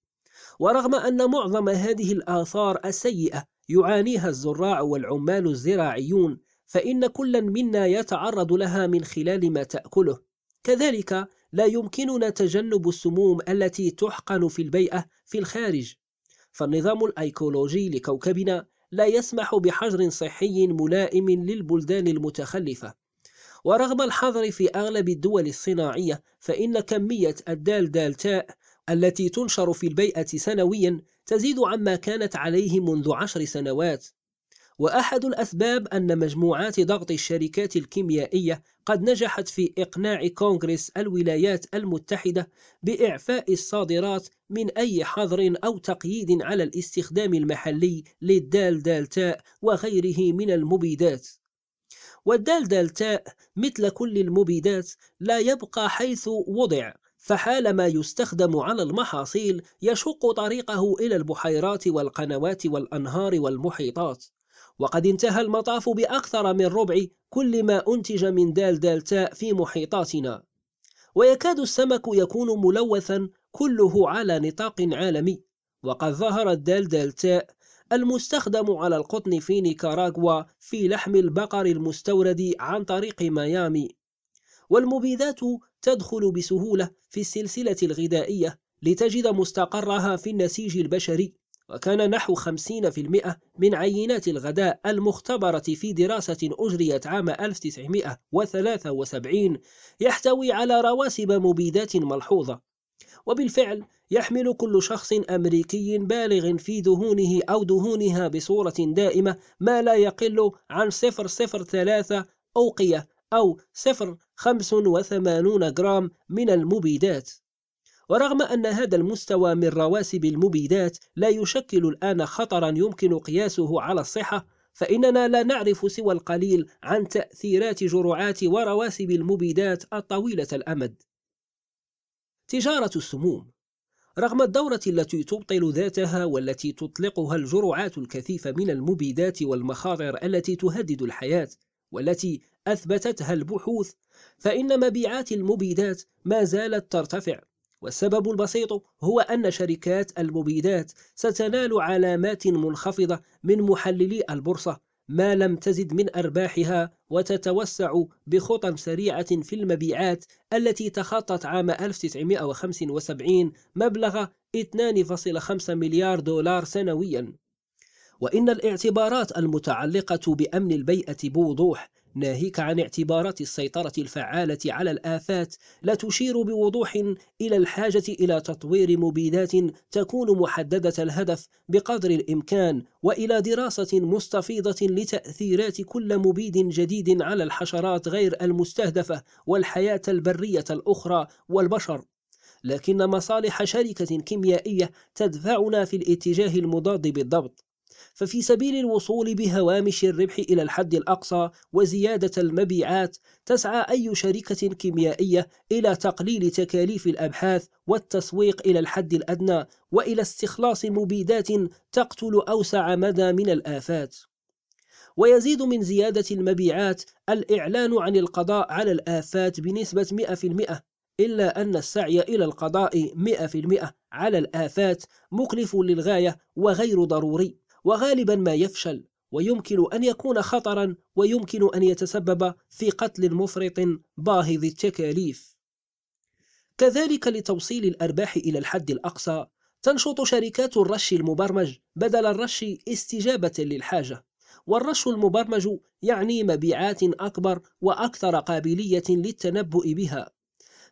ورغم أن معظم هذه الآثار السيئة يعانيها الزراع والعمال الزراعيون فإن كلا منا يتعرض لها من خلال ما تأكله كذلك لا يمكننا تجنب السموم التي تحقن في البيئة في الخارج فالنظام الأيكولوجي لكوكبنا لا يسمح بحجر صحي ملائم للبلدان المتخلفة ورغم الحظر في أغلب الدول الصناعية فإن كمية الدال دالتاء التي تنشر في البيئة سنويا تزيد عما كانت عليه منذ عشر سنوات وأحد الأسباب أن مجموعات ضغط الشركات الكيميائية قد نجحت في إقناع كونغرس الولايات المتحدة بإعفاء الصادرات من أي حظر أو تقييد على الاستخدام المحلي للدال دالتاء وغيره من المبيدات والدال دالتاء مثل كل المبيدات لا يبقى حيث وضع فحالما يستخدم على المحاصيل يشق طريقه إلى البحيرات والقنوات والأنهار والمحيطات وقد انتهى المطاف بأكثر من ربع كل ما أنتج من دال دالتاء في محيطاتنا ويكاد السمك يكون ملوثا كله على نطاق عالمي وقد ظهرت دال دالتاء المستخدم على القطن في نيكاراغوا في لحم البقر المستورد عن طريق ميامي والمبيدات تدخل بسهولة في السلسلة الغذائية لتجد مستقرها في النسيج البشري وكان نحو 50% من عينات الغداء المختبرة في دراسة أجريت عام 1973 يحتوي على رواسب مبيدات ملحوظة وبالفعل يحمل كل شخص أمريكي بالغ في دهونه أو دهونها بصورة دائمة ما لا يقل عن 003 أوقية أو 0,85 جرام من المبيدات ورغم أن هذا المستوى من رواسب المبيدات لا يشكل الآن خطرا يمكن قياسه على الصحة فإننا لا نعرف سوى القليل عن تأثيرات جرعات ورواسب المبيدات الطويلة الأمد تجارة السموم رغم الدورة التي تبطل ذاتها والتي تطلقها الجرعات الكثيفة من المبيدات والمخاطر التي تهدد الحياة والتي أثبتتها البحوث فإن مبيعات المبيدات ما زالت ترتفع والسبب البسيط هو أن شركات المبيدات ستنال علامات منخفضة من محللي البورصة ما لم تزد من أرباحها وتتوسع بخطى سريعة في المبيعات التي تخطت عام 1975 مبلغ 2.5 مليار دولار سنوياً وإن الاعتبارات المتعلقة بأمن البيئة بوضوح ناهيك عن اعتبارات السيطرة الفعالة على الآفات لا تشير بوضوح إلى الحاجة إلى تطوير مبيدات تكون محددة الهدف بقدر الإمكان وإلى دراسة مستفيضة لتأثيرات كل مبيد جديد على الحشرات غير المستهدفة والحياة البرية الأخرى والبشر لكن مصالح شركة كيميائية تدفعنا في الاتجاه المضاد بالضبط ففي سبيل الوصول بهوامش الربح إلى الحد الأقصى وزيادة المبيعات تسعى أي شركة كيميائية إلى تقليل تكاليف الأبحاث والتسويق إلى الحد الأدنى وإلى استخلاص مبيدات تقتل أوسع مدى من الآفات ويزيد من زيادة المبيعات الإعلان عن القضاء على الآفات بنسبة 100% إلا أن السعي إلى القضاء 100% على الآفات مكلف للغاية وغير ضروري وغالبا ما يفشل ويمكن أن يكون خطرا ويمكن أن يتسبب في قتل مفرط باهظ التكاليف كذلك لتوصيل الأرباح إلى الحد الأقصى تنشط شركات الرش المبرمج بدل الرش استجابة للحاجة والرش المبرمج يعني مبيعات أكبر وأكثر قابلية للتنبؤ بها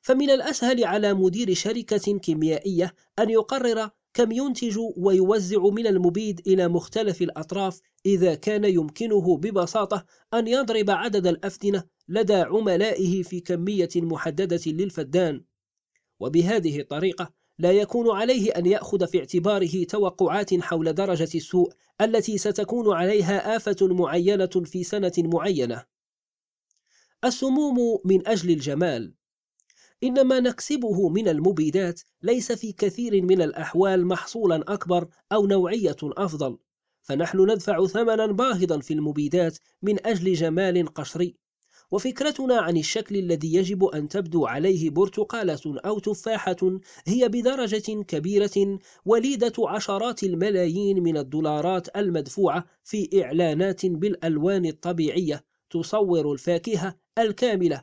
فمن الأسهل على مدير شركة كيميائية أن يقرر كم ينتج ويوزع من المبيد إلى مختلف الأطراف إذا كان يمكنه ببساطة أن يضرب عدد الأفدنة لدى عملائه في كمية محددة للفدان وبهذه الطريقة لا يكون عليه أن يأخذ في اعتباره توقعات حول درجة السوء التي ستكون عليها آفة معينة في سنة معينة السموم من أجل الجمال إن ما نكسبه من المبيدات ليس في كثير من الأحوال محصولا أكبر أو نوعية أفضل فنحن ندفع ثمنا باهظا في المبيدات من أجل جمال قشري وفكرتنا عن الشكل الذي يجب أن تبدو عليه برتقالة أو تفاحة هي بدرجة كبيرة وليدة عشرات الملايين من الدولارات المدفوعة في إعلانات بالألوان الطبيعية تصور الفاكهة الكاملة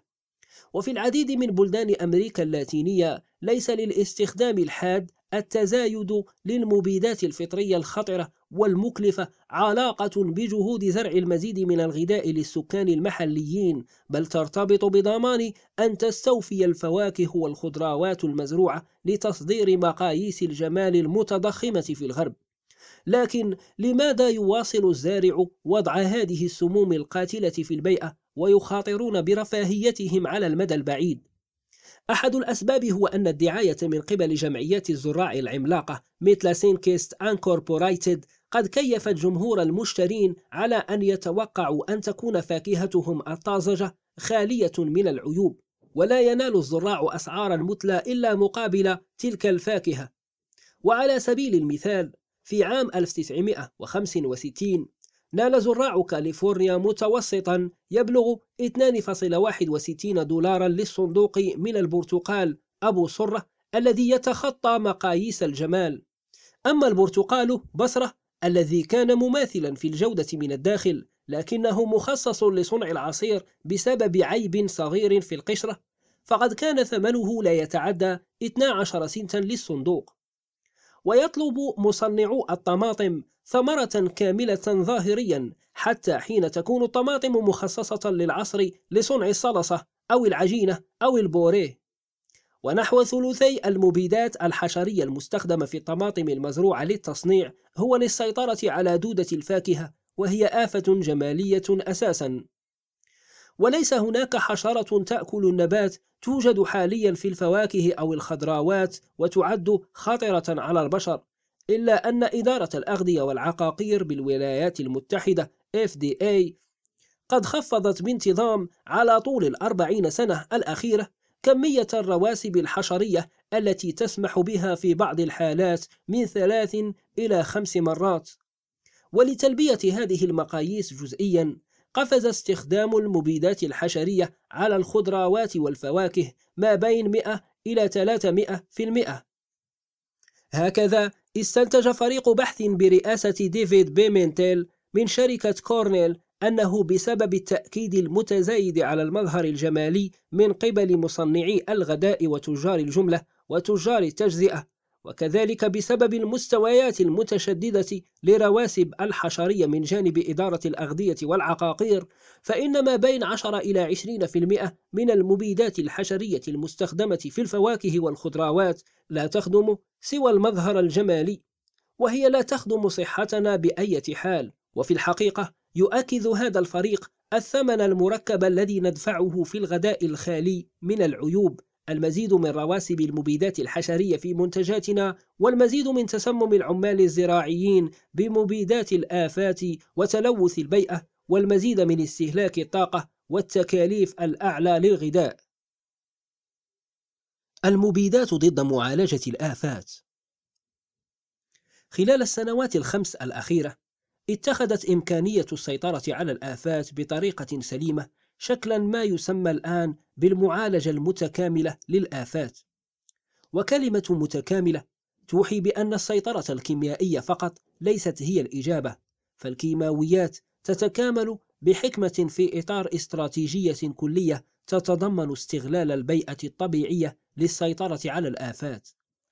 وفي العديد من بلدان أمريكا اللاتينية ليس للاستخدام الحاد التزايد للمبيدات الفطرية الخطرة والمكلفة علاقة بجهود زرع المزيد من الغذاء للسكان المحليين بل ترتبط بضمان أن تستوفي الفواكه والخضراوات المزروعة لتصدير مقاييس الجمال المتضخمة في الغرب لكن لماذا يواصل الزارع وضع هذه السموم القاتلة في البيئة ويخاطرون برفاهيتهم على المدى البعيد أحد الأسباب هو أن الدعاية من قبل جمعيات الزراع العملاقة مثل سينكيست أنكوربورايتد قد كيفت جمهور المشترين على أن يتوقعوا أن تكون فاكهتهم الطازجة خالية من العيوب ولا ينال الزراع أسعارا متلى إلا مقابل تلك الفاكهة وعلى سبيل المثال في عام 1965 نال زراع كاليفورنيا متوسطا يبلغ 2.61 دولارا للصندوق من البرتقال أبو سرة الذي يتخطى مقاييس الجمال أما البرتقال بصرة الذي كان مماثلا في الجودة من الداخل لكنه مخصص لصنع العصير بسبب عيب صغير في القشرة فقد كان ثمنه لا يتعدى 12 سنتا للصندوق ويطلب مصنعو الطماطم ثمرة كاملة ظاهريا حتى حين تكون الطماطم مخصصة للعصر لصنع الصلصة أو العجينة أو البوريه ونحو ثلثي المبيدات الحشرية المستخدمة في الطماطم المزروعة للتصنيع هو للسيطرة على دودة الفاكهة وهي آفة جمالية أساسا وليس هناك حشرة تأكل النبات توجد حاليا في الفواكه أو الخضراوات وتعد خطرة على البشر إلا أن إدارة الأغذية والعقاقير بالولايات المتحدة FDA إيه قد خفضت بانتظام على طول الأربعين سنة الأخيرة كمية الرواسب الحشرية التي تسمح بها في بعض الحالات من ثلاث إلى خمس مرات ولتلبية هذه المقاييس جزئيا قفز استخدام المبيدات الحشرية على الخضروات والفواكه ما بين 100 إلى 300%. هكذا استنتج فريق بحث برئاسة ديفيد بيمنتيل من شركة كورنيل أنه بسبب التأكيد المتزايد على المظهر الجمالي من قبل مصنعي الغداء وتجار الجملة وتجار التجزئة وكذلك بسبب المستويات المتشددة لرواسب الحشرية من جانب إدارة الأغذية والعقاقير فإن ما بين 10 إلى 20% من المبيدات الحشرية المستخدمة في الفواكه والخضروات لا تخدم سوى المظهر الجمالي وهي لا تخدم صحتنا بأية حال وفي الحقيقة يؤكد هذا الفريق الثمن المركب الذي ندفعه في الغداء الخالي من العيوب المزيد من رواسب المبيدات الحشرية في منتجاتنا والمزيد من تسمم العمال الزراعيين بمبيدات الآفات وتلوث البيئة والمزيد من استهلاك الطاقة والتكاليف الأعلى للغذاء المبيدات ضد معالجة الآفات خلال السنوات الخمس الأخيرة اتخذت إمكانية السيطرة على الآفات بطريقة سليمة شكلا ما يسمى الآن بالمعالجة المتكاملة للآفات وكلمة متكاملة توحي بأن السيطرة الكيميائية فقط ليست هي الإجابة فالكيماويات تتكامل بحكمة في إطار استراتيجية كلية تتضمن استغلال البيئة الطبيعية للسيطرة على الآفات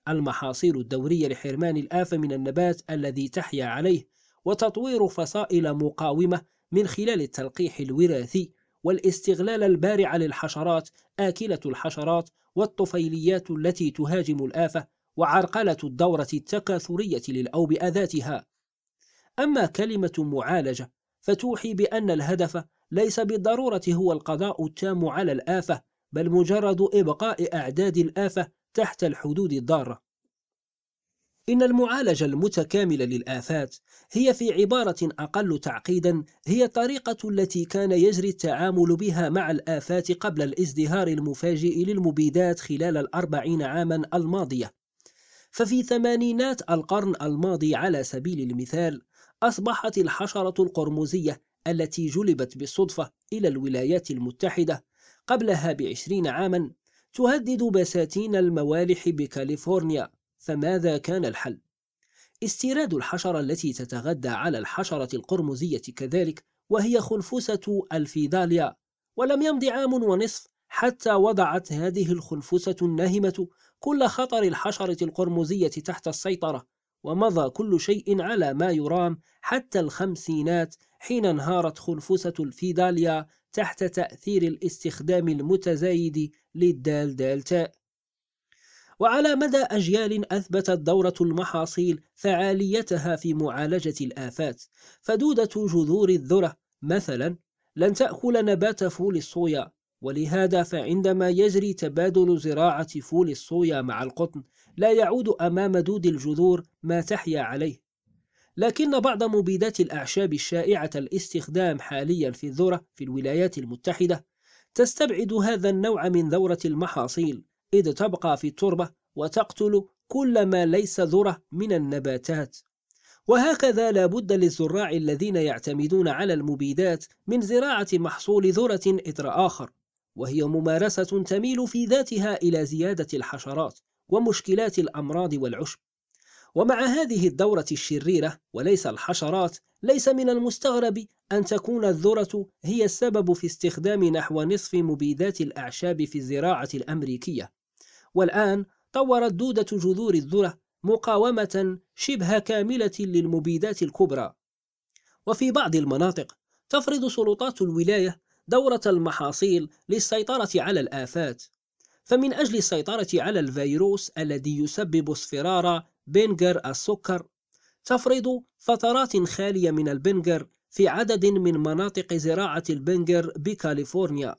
المحاصيل الدورية لحرمان الآفة من النبات الذي تحيا عليه وتطوير فصائل مقاومة من خلال التلقيح الوراثي والاستغلال البارع للحشرات آكلة الحشرات والطفيليات التي تهاجم الآفة وعرقلة الدورة التكاثرية للأوبئة ذاتها أما كلمة معالجة فتوحي بأن الهدف ليس بالضرورة هو القضاء التام على الآفة بل مجرد إبقاء أعداد الآفة تحت الحدود الضارة إن المعالجة المتكاملة للآفات هي في عبارة أقل تعقيدا هي الطريقة التي كان يجري التعامل بها مع الآفات قبل الازدهار المفاجئ للمبيدات خلال الأربعين عاما الماضية ففي ثمانينات القرن الماضي على سبيل المثال أصبحت الحشرة القرمزية التي جلبت بالصدفة إلى الولايات المتحدة قبلها بعشرين عاما تهدد بساتين الموالح بكاليفورنيا فماذا كان الحل؟ استيراد الحشرة التي تتغذى على الحشرة القرمزية كذلك وهي خنفسة الفيداليا ولم يمض عام ونصف حتى وضعت هذه الخنفسة الناهمة كل خطر الحشرة القرمزية تحت السيطرة ومضى كل شيء على ما يرام حتى الخمسينات حين انهارت خنفسة الفيداليا تحت تأثير الاستخدام المتزايد للدال دالتاء وعلى مدى أجيال أثبتت دورة المحاصيل فعاليتها في معالجة الآفات فدودة جذور الذرة مثلا لن تأكل نبات فول الصويا ولهذا فعندما يجري تبادل زراعة فول الصويا مع القطن لا يعود أمام دود الجذور ما تحيا عليه لكن بعض مبيدات الأعشاب الشائعة الاستخدام حاليا في الذرة في الولايات المتحدة تستبعد هذا النوع من دورة المحاصيل إذ تبقى في التربة وتقتل كل ما ليس ذرة من النباتات وهكذا لا بد للزراع الذين يعتمدون على المبيدات من زراعة محصول ذرة إثر آخر وهي ممارسة تميل في ذاتها إلى زيادة الحشرات ومشكلات الأمراض والعشب ومع هذه الدورة الشريرة وليس الحشرات ليس من المستغرب أن تكون الذرة هي السبب في استخدام نحو نصف مبيدات الأعشاب في الزراعة الأمريكية والآن طورت دودة جذور الذرة مقاومة شبه كاملة للمبيدات الكبرى وفي بعض المناطق تفرض سلطات الولاية دورة المحاصيل للسيطرة على الآفات فمن أجل السيطرة على الفيروس الذي يسبب اصفرار بنجر السكر تفرض فترات خالية من البنجر في عدد من مناطق زراعة البنجر بكاليفورنيا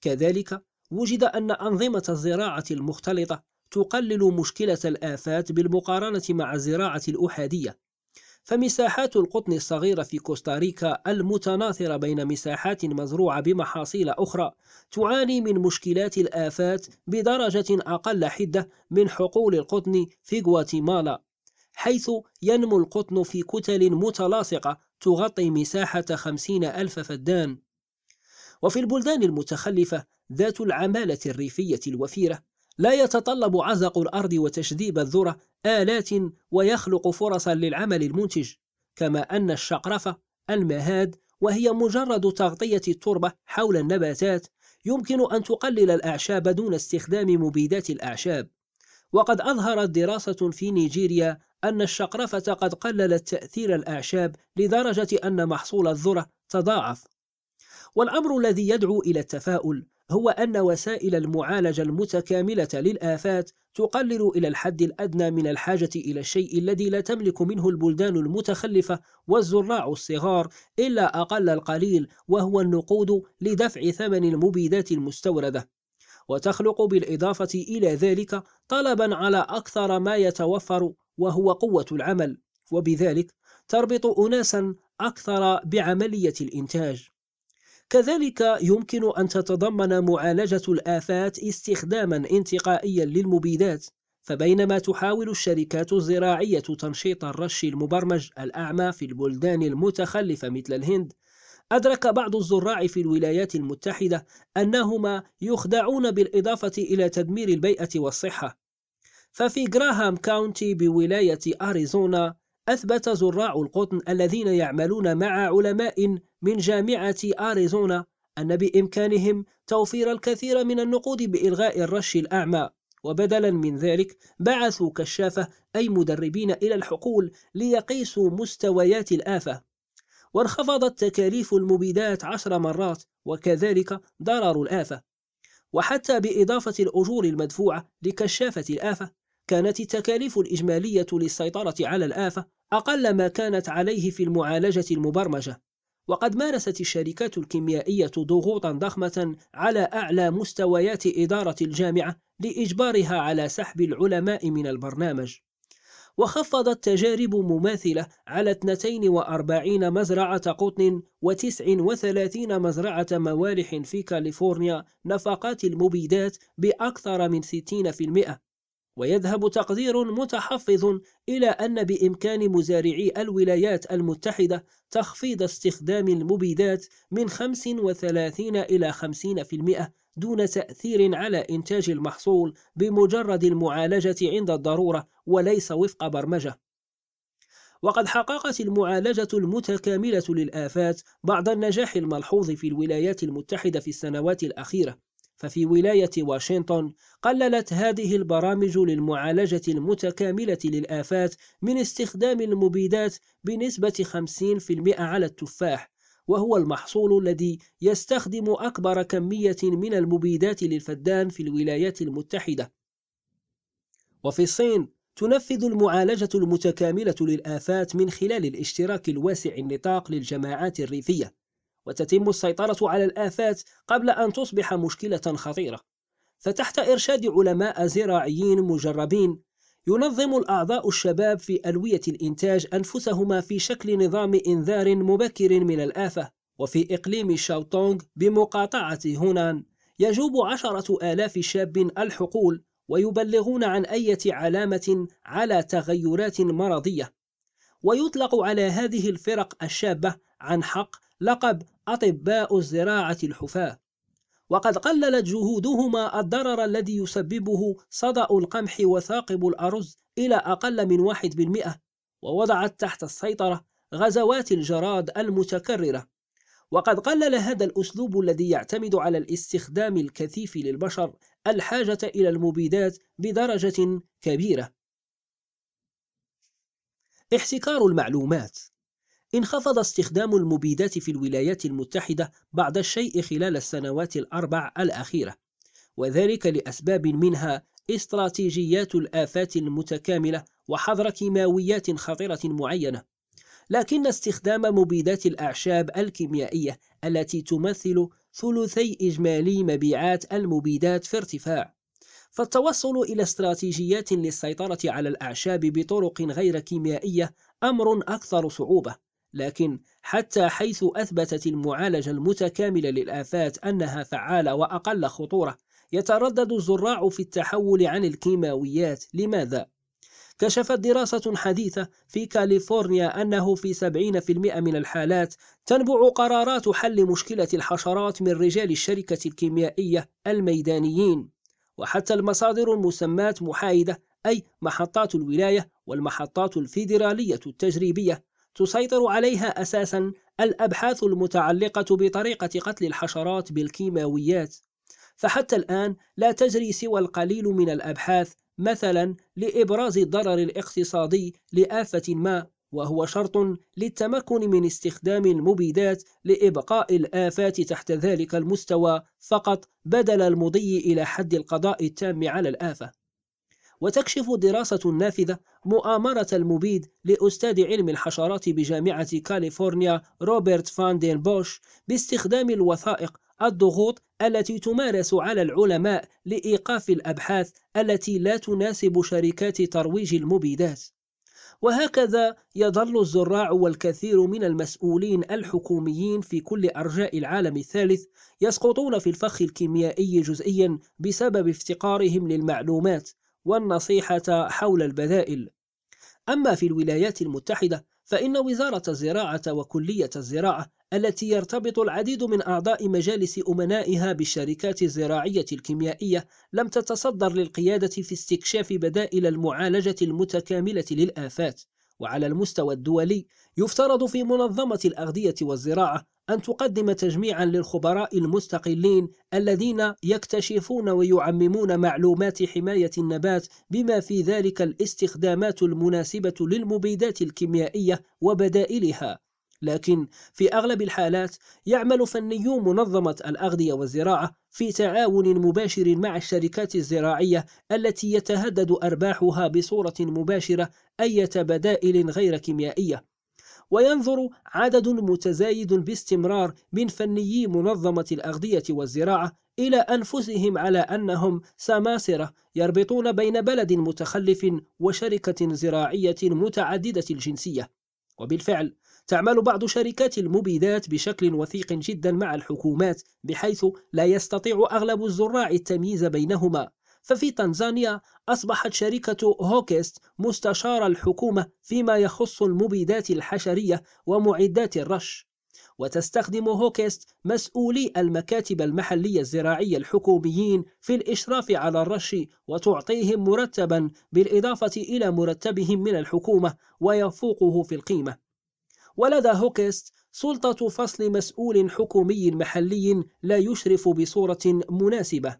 كذلك وجد أن أنظمة الزراعة المختلطة تقلل مشكلة الآفات بالمقارنة مع الزراعة الأحادية فمساحات القطن الصغيرة في كوستاريكا المتناثرة بين مساحات مزروعة بمحاصيل أخرى تعاني من مشكلات الآفات بدرجة أقل حدة من حقول القطن في غواتيمالا حيث ينمو القطن في كتل متلاصقة تغطي مساحة خمسين ألف فدان وفي البلدان المتخلفة ذات العمالة الريفية الوفيرة لا يتطلب عزق الأرض وتشذيب الذرة آلات ويخلق فرصا للعمل المنتج كما أن الشقرفة المهاد وهي مجرد تغطية التربة حول النباتات يمكن أن تقلل الأعشاب دون استخدام مبيدات الأعشاب وقد أظهرت دراسة في نيجيريا أن الشقرفة قد قللت تأثير الأعشاب لدرجة أن محصول الذرة تضاعف والأمر الذي يدعو إلى التفاؤل هو أن وسائل المعالجة المتكاملة للآفات تقلل إلى الحد الأدنى من الحاجة إلى الشيء الذي لا تملك منه البلدان المتخلفة والزراع الصغار إلا أقل القليل وهو النقود لدفع ثمن المبيدات المستوردة وتخلق بالإضافة إلى ذلك طلبا على أكثر ما يتوفر وهو قوة العمل وبذلك تربط أناسا أكثر بعملية الإنتاج كذلك يمكن أن تتضمن معالجة الآفات استخداما انتقائيا للمبيدات فبينما تحاول الشركات الزراعية تنشيط الرش المبرمج الأعمى في البلدان المتخلفة مثل الهند أدرك بعض الزراع في الولايات المتحدة أنهما يخدعون بالإضافة إلى تدمير البيئة والصحة ففي جراهام كاونتي بولاية أريزونا أثبت زراع القطن الذين يعملون مع علماء من جامعة أريزونا أن بإمكانهم توفير الكثير من النقود بإلغاء الرش الأعمى وبدلا من ذلك بعثوا كشافة أي مدربين إلى الحقول ليقيسوا مستويات الآفة وانخفضت تكاليف المبيدات عشر مرات وكذلك ضرر الآفة وحتى بإضافة الأجور المدفوعة لكشافة الآفة كانت التكاليف الإجمالية للسيطرة على الآفة أقل ما كانت عليه في المعالجة المبرمجة وقد مارست الشركات الكيميائية ضغوطا ضخمة على أعلى مستويات إدارة الجامعة لإجبارها على سحب العلماء من البرنامج وخفضت تجارب مماثلة على 42 مزرعة قطن و39 مزرعة موالح في كاليفورنيا نفقات المبيدات بأكثر من 60% ويذهب تقدير متحفظ إلى أن بإمكان مزارعي الولايات المتحدة تخفيض استخدام المبيدات من 35 إلى 50% دون تأثير على إنتاج المحصول بمجرد المعالجة عند الضرورة وليس وفق برمجة وقد حققت المعالجة المتكاملة للآفات بعض النجاح الملحوظ في الولايات المتحدة في السنوات الأخيرة ففي ولاية واشنطن قللت هذه البرامج للمعالجة المتكاملة للآفات من استخدام المبيدات بنسبة 50% على التفاح وهو المحصول الذي يستخدم أكبر كمية من المبيدات للفدان في الولايات المتحدة وفي الصين تنفذ المعالجة المتكاملة للآفات من خلال الاشتراك الواسع النطاق للجماعات الريفية وتتم السيطرة على الآفات قبل أن تصبح مشكلة خطيرة. فتحت إرشاد علماء زراعيين مجربين، ينظم الأعضاء الشباب في ألوية الإنتاج أنفسهما في شكل نظام إنذار مبكر من الآفة، وفي إقليم شاوتونغ بمقاطعة هونان، يجوب عشرة آلاف شاب الحقول ويبلغون عن أية علامة على تغيرات مرضية. ويطلق على هذه الفرق الشابة عن حق لقب أطباء الزراعة الحفاة وقد قللت جهودهما الضرر الذي يسببه صدأ القمح وثاقب الأرز إلى أقل من واحد بالمئة ووضعت تحت السيطرة غزوات الجراد المتكررة وقد قلل هذا الأسلوب الذي يعتمد على الاستخدام الكثيف للبشر الحاجة إلى المبيدات بدرجة كبيرة احتكار المعلومات انخفض استخدام المبيدات في الولايات المتحدة بعض الشيء خلال السنوات الأربع الأخيرة وذلك لأسباب منها استراتيجيات الآفات المتكاملة وحظر كيماويات خطرة معينة لكن استخدام مبيدات الأعشاب الكيميائية التي تمثل ثلثي إجمالي مبيعات المبيدات في ارتفاع فالتوصل إلى استراتيجيات للسيطرة على الأعشاب بطرق غير كيميائية أمر أكثر صعوبة لكن حتى حيث أثبتت المعالجة المتكاملة للآفات أنها فعالة وأقل خطورة يتردد الزراع في التحول عن الكيماويات لماذا؟ كشفت دراسة حديثة في كاليفورنيا أنه في 70% من الحالات تنبع قرارات حل مشكلة الحشرات من رجال الشركة الكيميائية الميدانيين وحتى المصادر المسماة محايدة أي محطات الولاية والمحطات الفيدرالية التجريبية تسيطر عليها أساسا الأبحاث المتعلقة بطريقة قتل الحشرات بالكيماويات فحتى الآن لا تجري سوى القليل من الأبحاث مثلا لإبراز الضرر الاقتصادي لآفة ما وهو شرط للتمكن من استخدام المبيدات لإبقاء الآفات تحت ذلك المستوى فقط بدل المضي إلى حد القضاء التام على الآفة وتكشف دراسة نافذة مؤامرة المبيد لأستاذ علم الحشرات بجامعة كاليفورنيا روبرت فان دين بوش باستخدام الوثائق الضغوط التي تمارس على العلماء لإيقاف الأبحاث التي لا تناسب شركات ترويج المبيدات وهكذا يظل الزراع والكثير من المسؤولين الحكوميين في كل أرجاء العالم الثالث يسقطون في الفخ الكيميائي جزئيا بسبب افتقارهم للمعلومات والنصيحة حول البدائل أما في الولايات المتحدة فإن وزارة الزراعة وكلية الزراعة التي يرتبط العديد من أعضاء مجالس أمنائها بالشركات الزراعية الكيميائية لم تتصدر للقيادة في استكشاف بدائل المعالجة المتكاملة للآفات وعلى المستوى الدولي يفترض في منظمة الأغذية والزراعة أن تقدم تجميعا للخبراء المستقلين الذين يكتشفون ويعممون معلومات حماية النبات بما في ذلك الاستخدامات المناسبة للمبيدات الكيميائية وبدائلها لكن في أغلب الحالات يعمل فنيو منظمة الأغذية والزراعة في تعاون مباشر مع الشركات الزراعية التي يتهدد أرباحها بصورة مباشرة أية بدائل غير كيميائية وينظر عدد متزايد باستمرار من فنيي منظمة الأغذية والزراعة إلى أنفسهم على أنهم سماسرة يربطون بين بلد متخلف وشركة زراعية متعددة الجنسية وبالفعل تعمل بعض شركات المبيدات بشكل وثيق جدا مع الحكومات بحيث لا يستطيع أغلب الزراع التمييز بينهما ففي تنزانيا أصبحت شركة هوكست مستشار الحكومة فيما يخص المبيدات الحشرية ومعدات الرش وتستخدم هوكست مسؤولي المكاتب المحلية الزراعية الحكوميين في الإشراف على الرش وتعطيهم مرتبا بالإضافة إلى مرتبهم من الحكومة ويفوقه في القيمة ولدى هوكست سلطة فصل مسؤول حكومي محلي لا يشرف بصورة مناسبة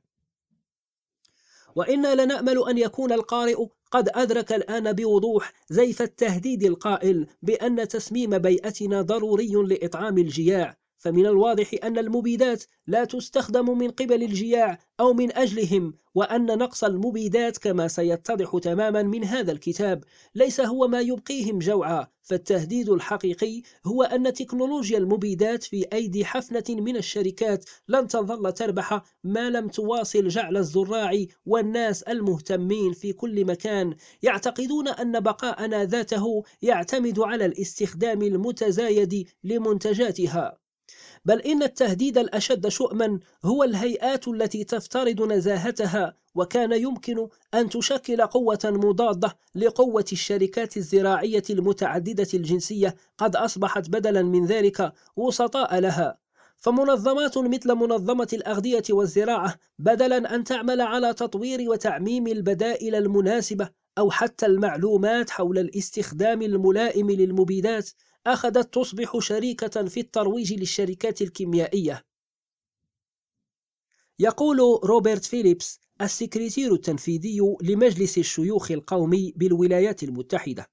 وإنا لنأمل أن يكون القارئ قد أدرك الآن بوضوح زيف التهديد القائل بأن تسميم بيئتنا ضروري لإطعام الجياع فمن الواضح أن المبيدات لا تستخدم من قبل الجياع أو من أجلهم وأن نقص المبيدات كما سيتضح تماما من هذا الكتاب ليس هو ما يبقيهم جوعا فالتهديد الحقيقي هو أن تكنولوجيا المبيدات في أيدي حفنة من الشركات لن تظل تربح ما لم تواصل جعل الزراع والناس المهتمين في كل مكان يعتقدون أن بقاءنا ذاته يعتمد على الاستخدام المتزايد لمنتجاتها بل إن التهديد الأشد شؤما هو الهيئات التي تفترض نزاهتها وكان يمكن أن تشكل قوة مضادة لقوة الشركات الزراعية المتعددة الجنسية قد أصبحت بدلا من ذلك وسطاء لها فمنظمات مثل منظمة الأغذية والزراعة بدلا أن تعمل على تطوير وتعميم البدائل المناسبة أو حتى المعلومات حول الاستخدام الملائم للمبيدات أخذت تصبح شريكة في الترويج للشركات الكيميائية. يقول روبرت فيليبس السكرتير التنفيذي لمجلس الشيوخ القومي بالولايات المتحدة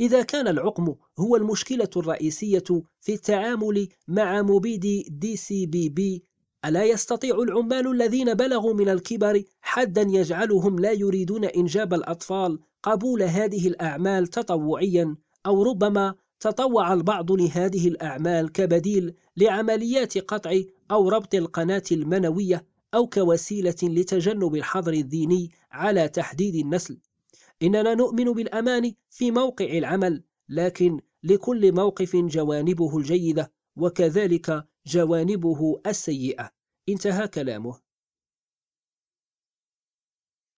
إذا كان العقم هو المشكلة الرئيسية في التعامل مع مبيد دي سي بي بي ألا يستطيع العمال الذين بلغوا من الكبر حدا يجعلهم لا يريدون إنجاب الأطفال قبول هذه الأعمال تطوعيا أو ربما تطوع البعض لهذه الأعمال كبديل لعمليات قطع أو ربط القناة المنوية أو كوسيلة لتجنب الحظر الديني على تحديد النسل إننا نؤمن بالأمان في موقع العمل لكن لكل موقف جوانبه الجيدة وكذلك جوانبه السيئة انتهى كلامه